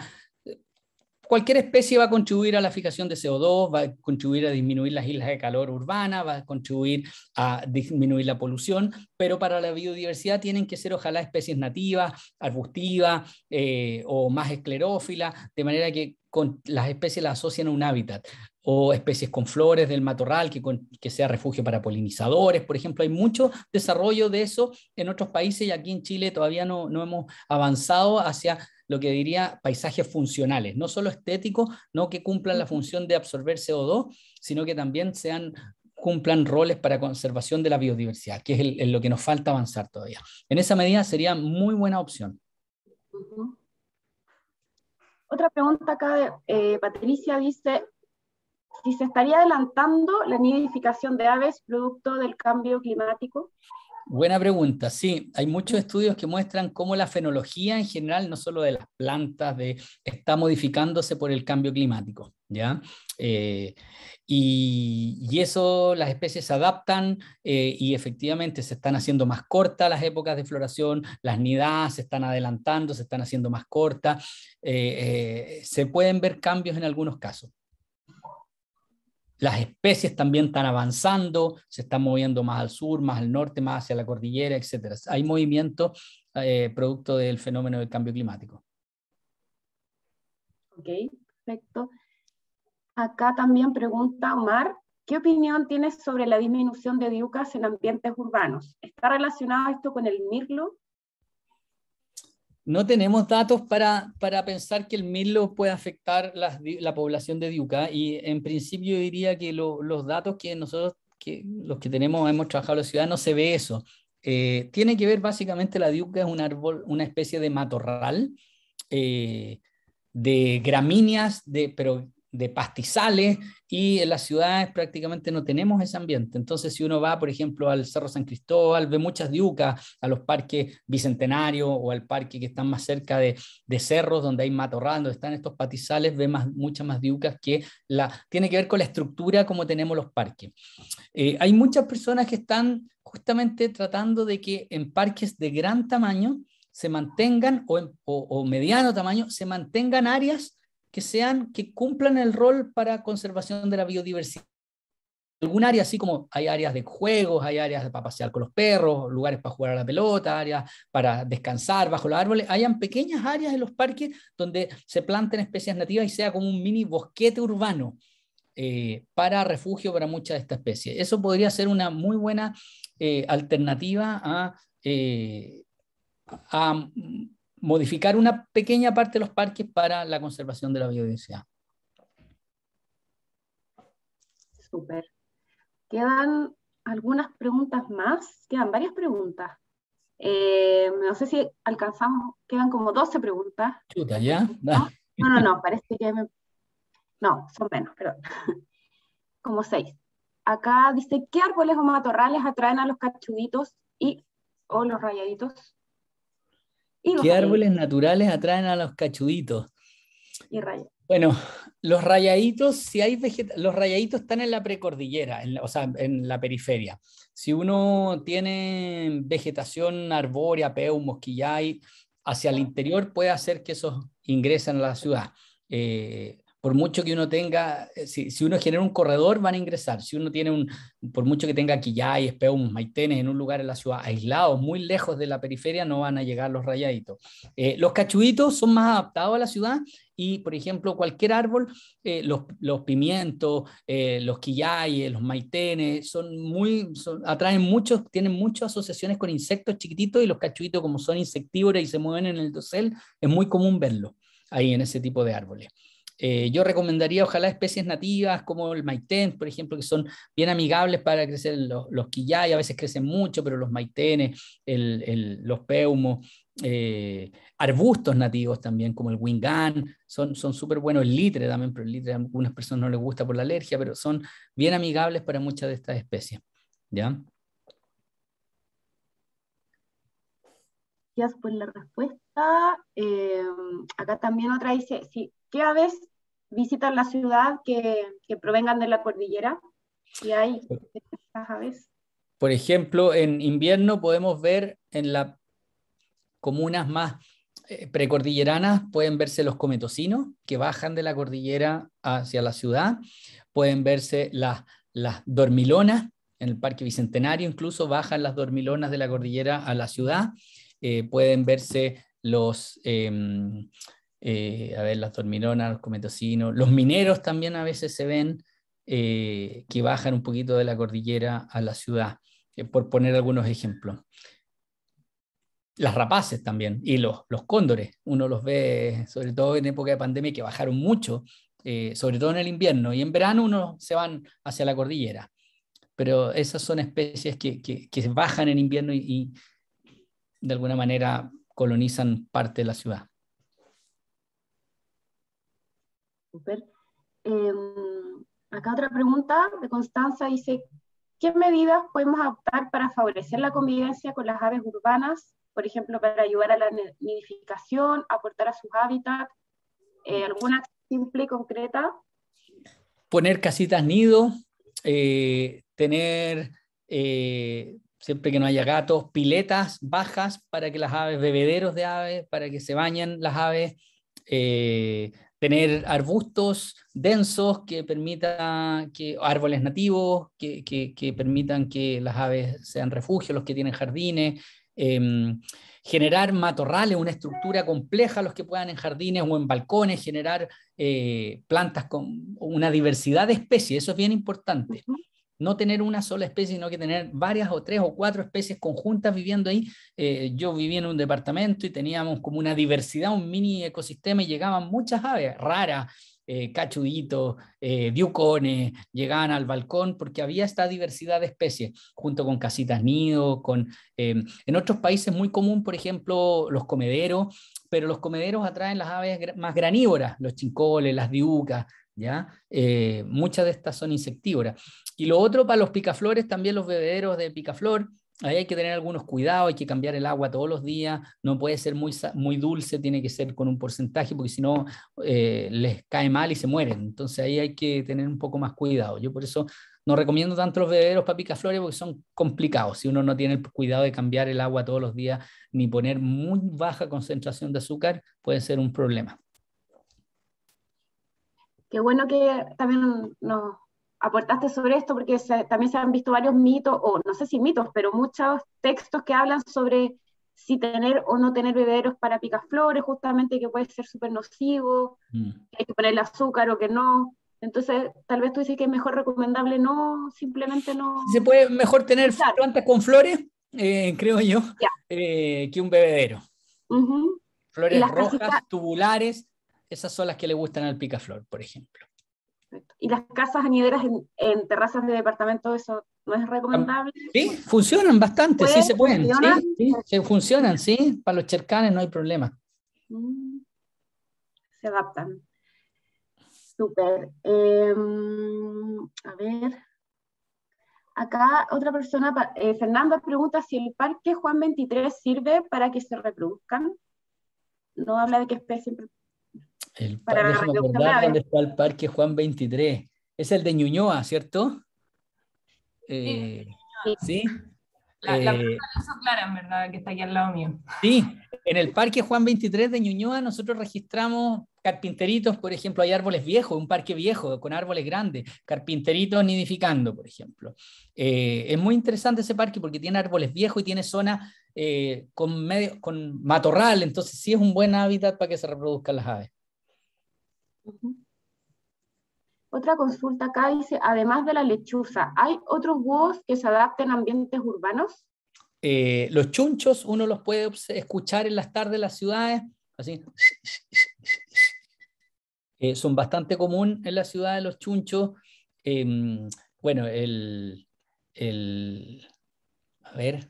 cualquier especie va a contribuir a la fijación de CO2, va a contribuir a disminuir las islas de calor urbana, va a contribuir a disminuir la polución, pero para la biodiversidad tienen que ser ojalá especies nativas, arbustivas eh, o más esclerófilas, de manera que las especies las asocian a un hábitat, o especies con flores del matorral, que, sea refugio para polinizadores, por ejemplo. Hay mucho desarrollo de eso en otros países y aquí en Chile todavía no, hemos avanzado hacia lo que diría paisajes funcionales, no solo estéticos, no que cumplan la función de absorber CO2, sino que también sean cumplan roles para conservación de la biodiversidad, que es lo que nos falta avanzar todavía. En esa medida sería muy buena opción. Otra pregunta acá de eh, Patricia dice, si se estaría adelantando la nidificación de aves producto del cambio climático. Buena pregunta, sí. Hay muchos estudios que muestran cómo la fenología en general, no solo de las plantas, de, está modificándose por el cambio climático. ¿ya? Eh, y, eso, las especies se adaptan eh, y efectivamente se están haciendo más cortas las épocas de floración, las nidadas se están adelantando, se están haciendo más cortas, eh, se pueden ver cambios en algunos casos. Las especies también están avanzando, se están moviendo más al sur, más al norte, más hacia la cordillera, etc. Hay movimiento producto del fenómeno del cambio climático. Ok, perfecto. Acá también pregunta Omar, ¿qué opinión tienes sobre la disminución de diucas en ambientes urbanos? ¿Está relacionado esto con el mirlo? No tenemos datos para, para pensar que el mirlo puede afectar la, población de diuca y en principio diría que los datos que nosotros, que los que tenemos, hemos trabajado en la ciudad, no se ve eso. Eh, tiene que ver básicamente la diuca es un árbol, una especie de matorral eh, de gramíneas, de, pero de pastizales y en las ciudades prácticamente no tenemos ese ambiente. Entonces, si uno va, por ejemplo, al Cerro San Cristóbal, ve muchas diucas, a los parques Bicentenario o al parque que están más cerca de, de cerros donde hay matorral, donde están estos pastizales, ve más, muchas más diucas que la... Tiene que ver con la estructura como tenemos los parques. Eh, hay muchas personas que están justamente tratando de que en parques de gran tamaño se mantengan o, o mediano tamaño se mantengan áreas que sean, que cumplan el rol para conservación de la biodiversidad. Algún área, así como hay áreas de juegos, hay áreas para pasear con los perros, lugares para jugar a la pelota, áreas para descansar bajo los árboles, hayan pequeñas áreas en los parques donde se planten especies nativas y sea como un mini bosquete urbano. Eh, para refugio para muchas de estas especies. Eso podría ser una muy buena eh, alternativa a eh, modificar una pequeña parte de los parques para la conservación de la biodiversidad. Súper. Quedan algunas preguntas más, quedan varias preguntas. Eh, no sé si alcanzamos, quedan como 12 preguntas. Chuta, ¿ya? No, no, no, parece que... No, son menos, pero... Como seis. Acá dice, ¿qué árboles o matorrales atraen a los cachuditos y o los rayaditos? ¿Qué árboles naturales atraen a los cachuditos? Bueno, los rayaditos, si hay los rayaditos están en la precordillera, o sea, en la periferia. Si uno tiene vegetación arbórea, peu, mosquillay, hacia el ah. interior puede hacer que esos ingresen a la ciudad. Eh, por mucho que uno tenga, eh, si, uno genera un corredor, van a ingresar. Si uno tiene un, por mucho que tenga Quillay, Espeumus, Maitenes en un lugar en la ciudad aislado, muy lejos de la periferia, no van a llegar los rayaditos. Eh, los cachuitos son más adaptados a la ciudad y, por ejemplo, cualquier árbol, eh, los, pimientos, los quillayes, los Maitenes, son muy, atraen muchos, tienen muchas asociaciones con insectos chiquititos y los cachuitos, como son insectívoros y se mueven en el dosel, es muy común verlos ahí en ese tipo de árboles. Eh, yo recomendaría, ojalá, especies nativas como el maitén, por ejemplo, que son bien amigables para crecer los, quillay, a veces crecen mucho, pero los maitenes, los peumos, eh, arbustos nativos también, como el wingan, son súper buenos. El litre también, pero el litre a algunas personas no les gusta por la alergia, pero son bien amigables para muchas de estas especies. ¿Ya? Gracias por la respuesta. Eh, acá también otra dice, sí, ¿qué aves visitan la ciudad que, provengan de la cordillera y hay Por ejemplo, en invierno podemos ver en las comunas más eh, precordilleranas, pueden verse los cometocinos que bajan de la cordillera hacia la ciudad, pueden verse las, dormilonas, en el Parque Bicentenario incluso bajan las dormilonas de la cordillera a la ciudad, eh, pueden verse los, em, eh, a ver, las dormironas, los cometocinos, los mineros también a veces se ven eh, que bajan un poquito de la cordillera a la ciudad, eh, por poner algunos ejemplos. Las rapaces también, y los, los cóndores, uno los ve sobre todo en época de pandemia que bajaron mucho, sobre todo en el invierno, y en verano uno se van hacia la cordillera. Pero esas son especies que, que, bajan en invierno y de alguna manera colonizan parte de la ciudad. Super. Em, acá otra pregunta de Constanza dice, ¿qué medidas podemos adoptar para favorecer la convivencia con las aves urbanas? Por ejemplo, para ayudar a la nidificación, aportar a sus hábitats, eh, alguna simple y concreta. Poner casitas nido, eh, tener, eh, siempre que no haya gatos, piletas bajas para que las aves, bebederos de aves, para que se bañen las aves tener arbustos densos que permitan que árboles nativos que, permitan que las aves sean refugio, los que tienen jardines, em, generar matorrales, una estructura compleja, los que puedan en jardines o en balcones, generar eh, plantas con una diversidad de especies, eso es bien importante no tener una sola especie, sino que tener varias o tres o cuatro especies conjuntas viviendo ahí. Eh, yo vivía en un departamento y teníamos como una diversidad, un mini ecosistema y llegaban muchas aves raras, eh, cachuditos, eh, diucones, llegaban al balcón porque había esta diversidad de especies, junto con casitas nido, con... Em, en otros países muy común, por ejemplo, los comederos, pero los comederos atraen las aves más granívoras, los chincoles, las diucas, ¿ya? Eh, muchas de estas son insectívoras. Y lo otro para los picaflores, también los bebederos de picaflor, ahí hay que tener algunos cuidados, hay que cambiar el agua todos los días, no puede ser muy, muy dulce, tiene que ser con un porcentaje, porque si no eh, les cae mal y se mueren. Entonces ahí hay que tener un poco más cuidado. Yo por eso no recomiendo tanto los bebederos para picaflores porque son complicados. Si uno no tiene el cuidado de cambiar el agua todos los días ni poner muy baja concentración de azúcar, puede ser un problema. Qué bueno que también nos aportaste sobre esto, porque también se han visto varios mitos, o no sé si mitos, pero muchos textos que hablan sobre si tener o no tener bebederos para flores justamente que puede ser súper nocivo, mm. que hay que ponerle azúcar o que no. Entonces, tal vez tú dices que es mejor recomendable no, simplemente no. Se puede mejor tener plantas con flores, eh, creo yo, eh, que un bebedero. Flores rojas, tubulares, esas son las que le gustan al picaflor, por ejemplo. Y las casas anideras en, terrazas de departamento, eso no es recomendable. Sí, funcionan bastante, sí se pueden. Sí, se funcionan, sí. Para los cercanes no hay problema. Mm. Se adaptan. Súper. Em, a ver. Acá otra persona, eh, Fernando, pregunta si el parque Juan 23 sirve para que se reproduzcan. No habla de qué especie para déjame acordar dónde está el parque Juan 23. Es el de Ñuñoa, ¿cierto? sí. Eh, eh, en verdad, que está aquí al lado mío. Sí, en el Parque Juan 23 de Ñuñoa nosotros registramos carpinteritos, por ejemplo, hay árboles viejos, un parque viejo con árboles grandes, carpinteritos nidificando, por ejemplo. Eh, es muy interesante ese parque porque tiene árboles viejos y tiene zona con, medio, con matorral, entonces sí es un buen hábitat para que se reproduzcan las aves. Otra consulta acá dice, además de la lechuza, ¿hay otros huevos que se adapten a ambientes urbanos? Eh, los chunchos uno los puede escuchar en las tardes de las ciudades, así. Eh, son bastante común en las ciudades los chunchos. Em, bueno, el, a ver,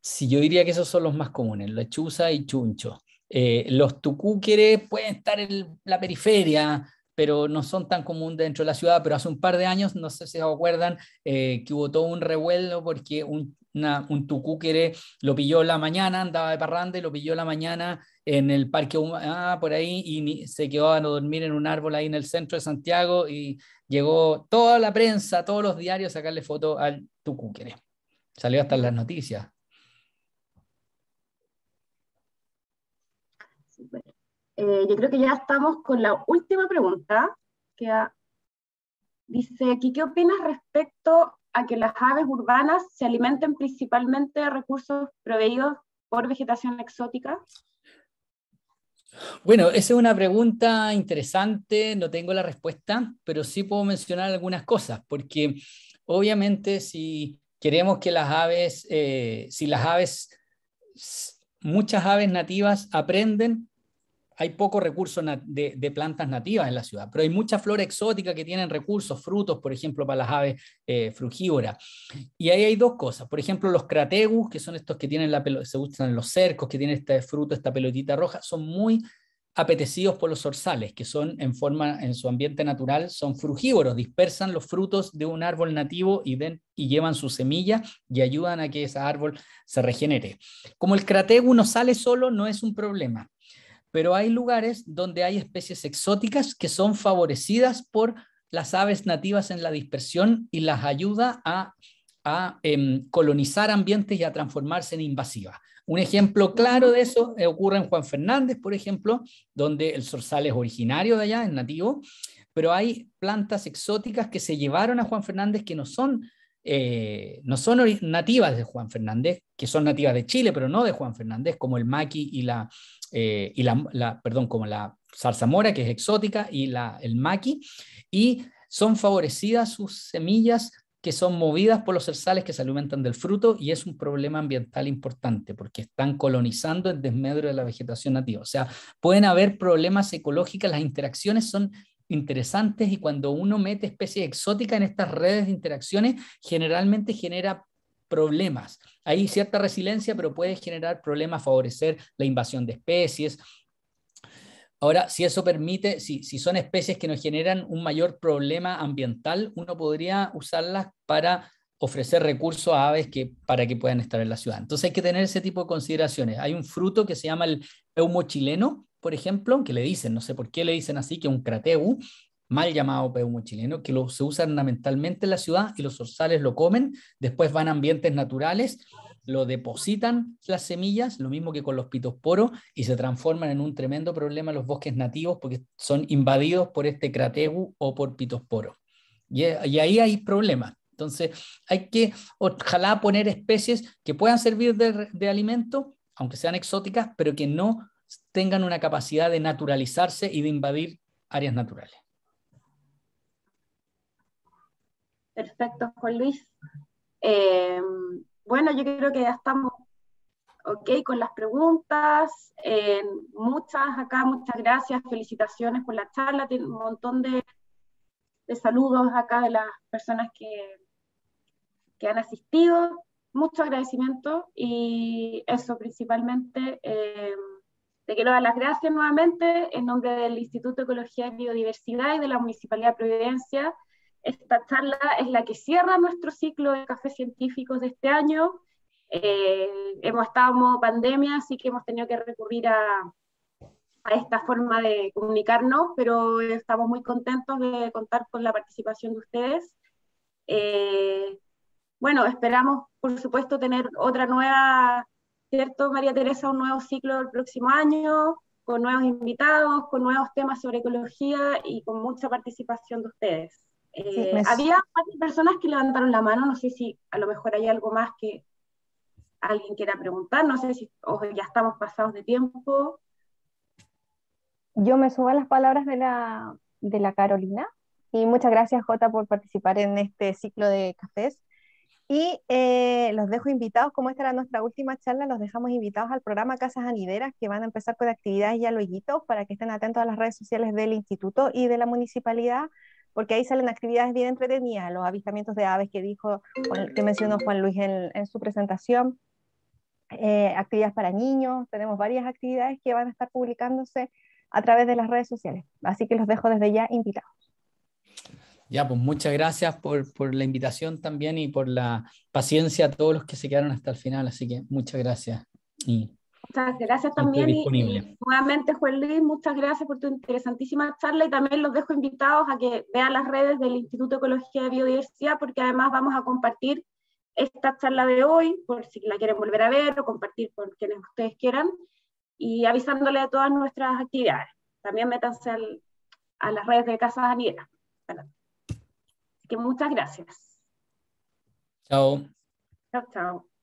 si yo diría que esos son los más comunes, lechuza y chuncho. Eh, los tucúqueres pueden estar en la periferia, pero no son tan comunes dentro de la ciudad. Pero hace un par de años, no sé si se acuerdan, eh, que hubo todo un revuelo porque un, tucúquere lo pilló la mañana, andaba de parranda y lo pilló la mañana en el parque ah, por ahí y se quedó a dormir en un árbol ahí en el centro de Santiago y llegó toda la prensa, todos los diarios a sacarle foto al tucúquere. Salió hasta en las noticias. Eh, yo creo que ya estamos con la última pregunta, que dice aquí, ¿qué opinas respecto a que las aves urbanas se alimenten principalmente de recursos proveídos por vegetación exótica? Bueno, esa es una pregunta interesante, no tengo la respuesta, pero sí puedo mencionar algunas cosas, porque obviamente si queremos que las aves, eh, si las aves, muchas aves nativas aprenden hay poco recurso de, plantas nativas en la ciudad, pero hay mucha flora exótica que tienen recursos, frutos, por ejemplo, para las aves eh, frugívoras. Y ahí hay dos cosas, por ejemplo, los crategus, que son estos que tienen la se gustan en los cercos, que tienen este fruto, esta pelotita roja, son muy apetecidos por los zorzales, que son en forma, en su ambiente natural, son frugívoros, dispersan los frutos de un árbol nativo y, den, y llevan su semilla y ayudan a que ese árbol se regenere. Como el crategu no sale solo, no es un problema, pero hay lugares donde hay especies exóticas que son favorecidas por las aves nativas en la dispersión y las ayuda a, em, colonizar ambientes y a transformarse en invasivas. Un ejemplo claro de eso ocurre en Juan Fernández, por ejemplo, donde el zorzal es originario de allá, es nativo, pero hay plantas exóticas que se llevaron a Juan Fernández que no son, eh, no son nativas de Juan Fernández, que son nativas de Chile, pero no de Juan Fernández, como el maqui y la, eh, y la, perdón, como la zarzamora, que es exótica, y la, el maqui, y son favorecidas sus semillas que son movidas por los cersales que se alimentan del fruto y es un problema ambiental importante porque están colonizando el desmedro de la vegetación nativa. O sea, pueden haber problemas ecológicos, las interacciones son interesantes y cuando uno mete especies exóticas en estas redes de interacciones, generalmente genera problemas. Hay cierta resiliencia, pero puede generar problemas, favorecer la invasión de especies. Ahora, si eso permite, si, si son especies que nos generan un mayor problema ambiental, uno podría usarlas para ofrecer recursos a aves que, para que puedan estar en la ciudad. Entonces hay que tener ese tipo de consideraciones. Hay un fruto que se llama el eumo chileno, por ejemplo, que le dicen, no sé por qué le dicen así, que un crateu, mal llamado peumo chileno, que lo, se usa ornamentalmente en la ciudad y los zorzales lo comen, después van a ambientes naturales, lo depositan las semillas, lo mismo que con los pitosporos, y se transforman en un tremendo problema los bosques nativos porque son invadidos por este crategu o por pitosporo. Y, y ahí hay problemas. Entonces, hay que, ojalá, poner especies que puedan servir de alimento, aunque sean exóticas, pero que no tengan una capacidad de naturalizarse y de invadir áreas naturales. Perfecto, Juan Luis. Eh, bueno, yo creo que ya estamos ok con las preguntas. Eh, muchas acá, muchas gracias, felicitaciones por la charla. Tiene un montón de, saludos acá de las personas que, que han asistido. Mucho agradecimiento y eso principalmente. Eh, te quiero dar las gracias nuevamente en nombre del Instituto de Ecología y Biodiversidad y de la Municipalidad de Providencia esta charla es la que cierra nuestro ciclo de cafés científicos de este año. Eh, hemos estado en pandemia, así que hemos tenido que recurrir a, esta forma de comunicarnos, pero estamos muy contentos de contar con la participación de ustedes. Eh, bueno, esperamos, por supuesto, tener otra nueva, ¿cierto, María Teresa? Un nuevo ciclo el próximo año, con nuevos invitados, con nuevos temas sobre ecología y con mucha participación de ustedes. Eh, había varias personas que levantaron la mano, no sé si a lo mejor hay algo más que alguien quiera preguntar, no sé si ya estamos pasados de tiempo. Yo me subo a las palabras de la, de la Carolina y muchas gracias Jota por participar en este ciclo de cafés. Y eh, los dejo invitados, como esta era nuestra última charla, los dejamos invitados al programa Casas Anideras, que van a empezar con actividades ya luego, para que estén atentos a las redes sociales del instituto y de la municipalidad porque ahí salen actividades bien entretenidas, los avistamientos de aves que dijo, que mencionó Juan Luis en, su presentación, eh, actividades para niños, tenemos varias actividades que van a estar publicándose a través de las redes sociales. Así que los dejo desde ya invitados. Ya, pues muchas gracias por, la invitación también y por la paciencia a todos los que se quedaron hasta el final. Así que muchas gracias. Y Muchas gracias también. Y, nuevamente, Juan Luis, muchas gracias por tu interesantísima charla y también los dejo invitados a que vean las redes del Instituto de Ecología y Biodiversidad porque además vamos a compartir esta charla de hoy por si la quieren volver a ver o compartir con quienes ustedes quieran y avisándole de todas nuestras actividades. También métanse a las redes de Casa Daniela. Así que muchas gracias. Chao. Chao, chao.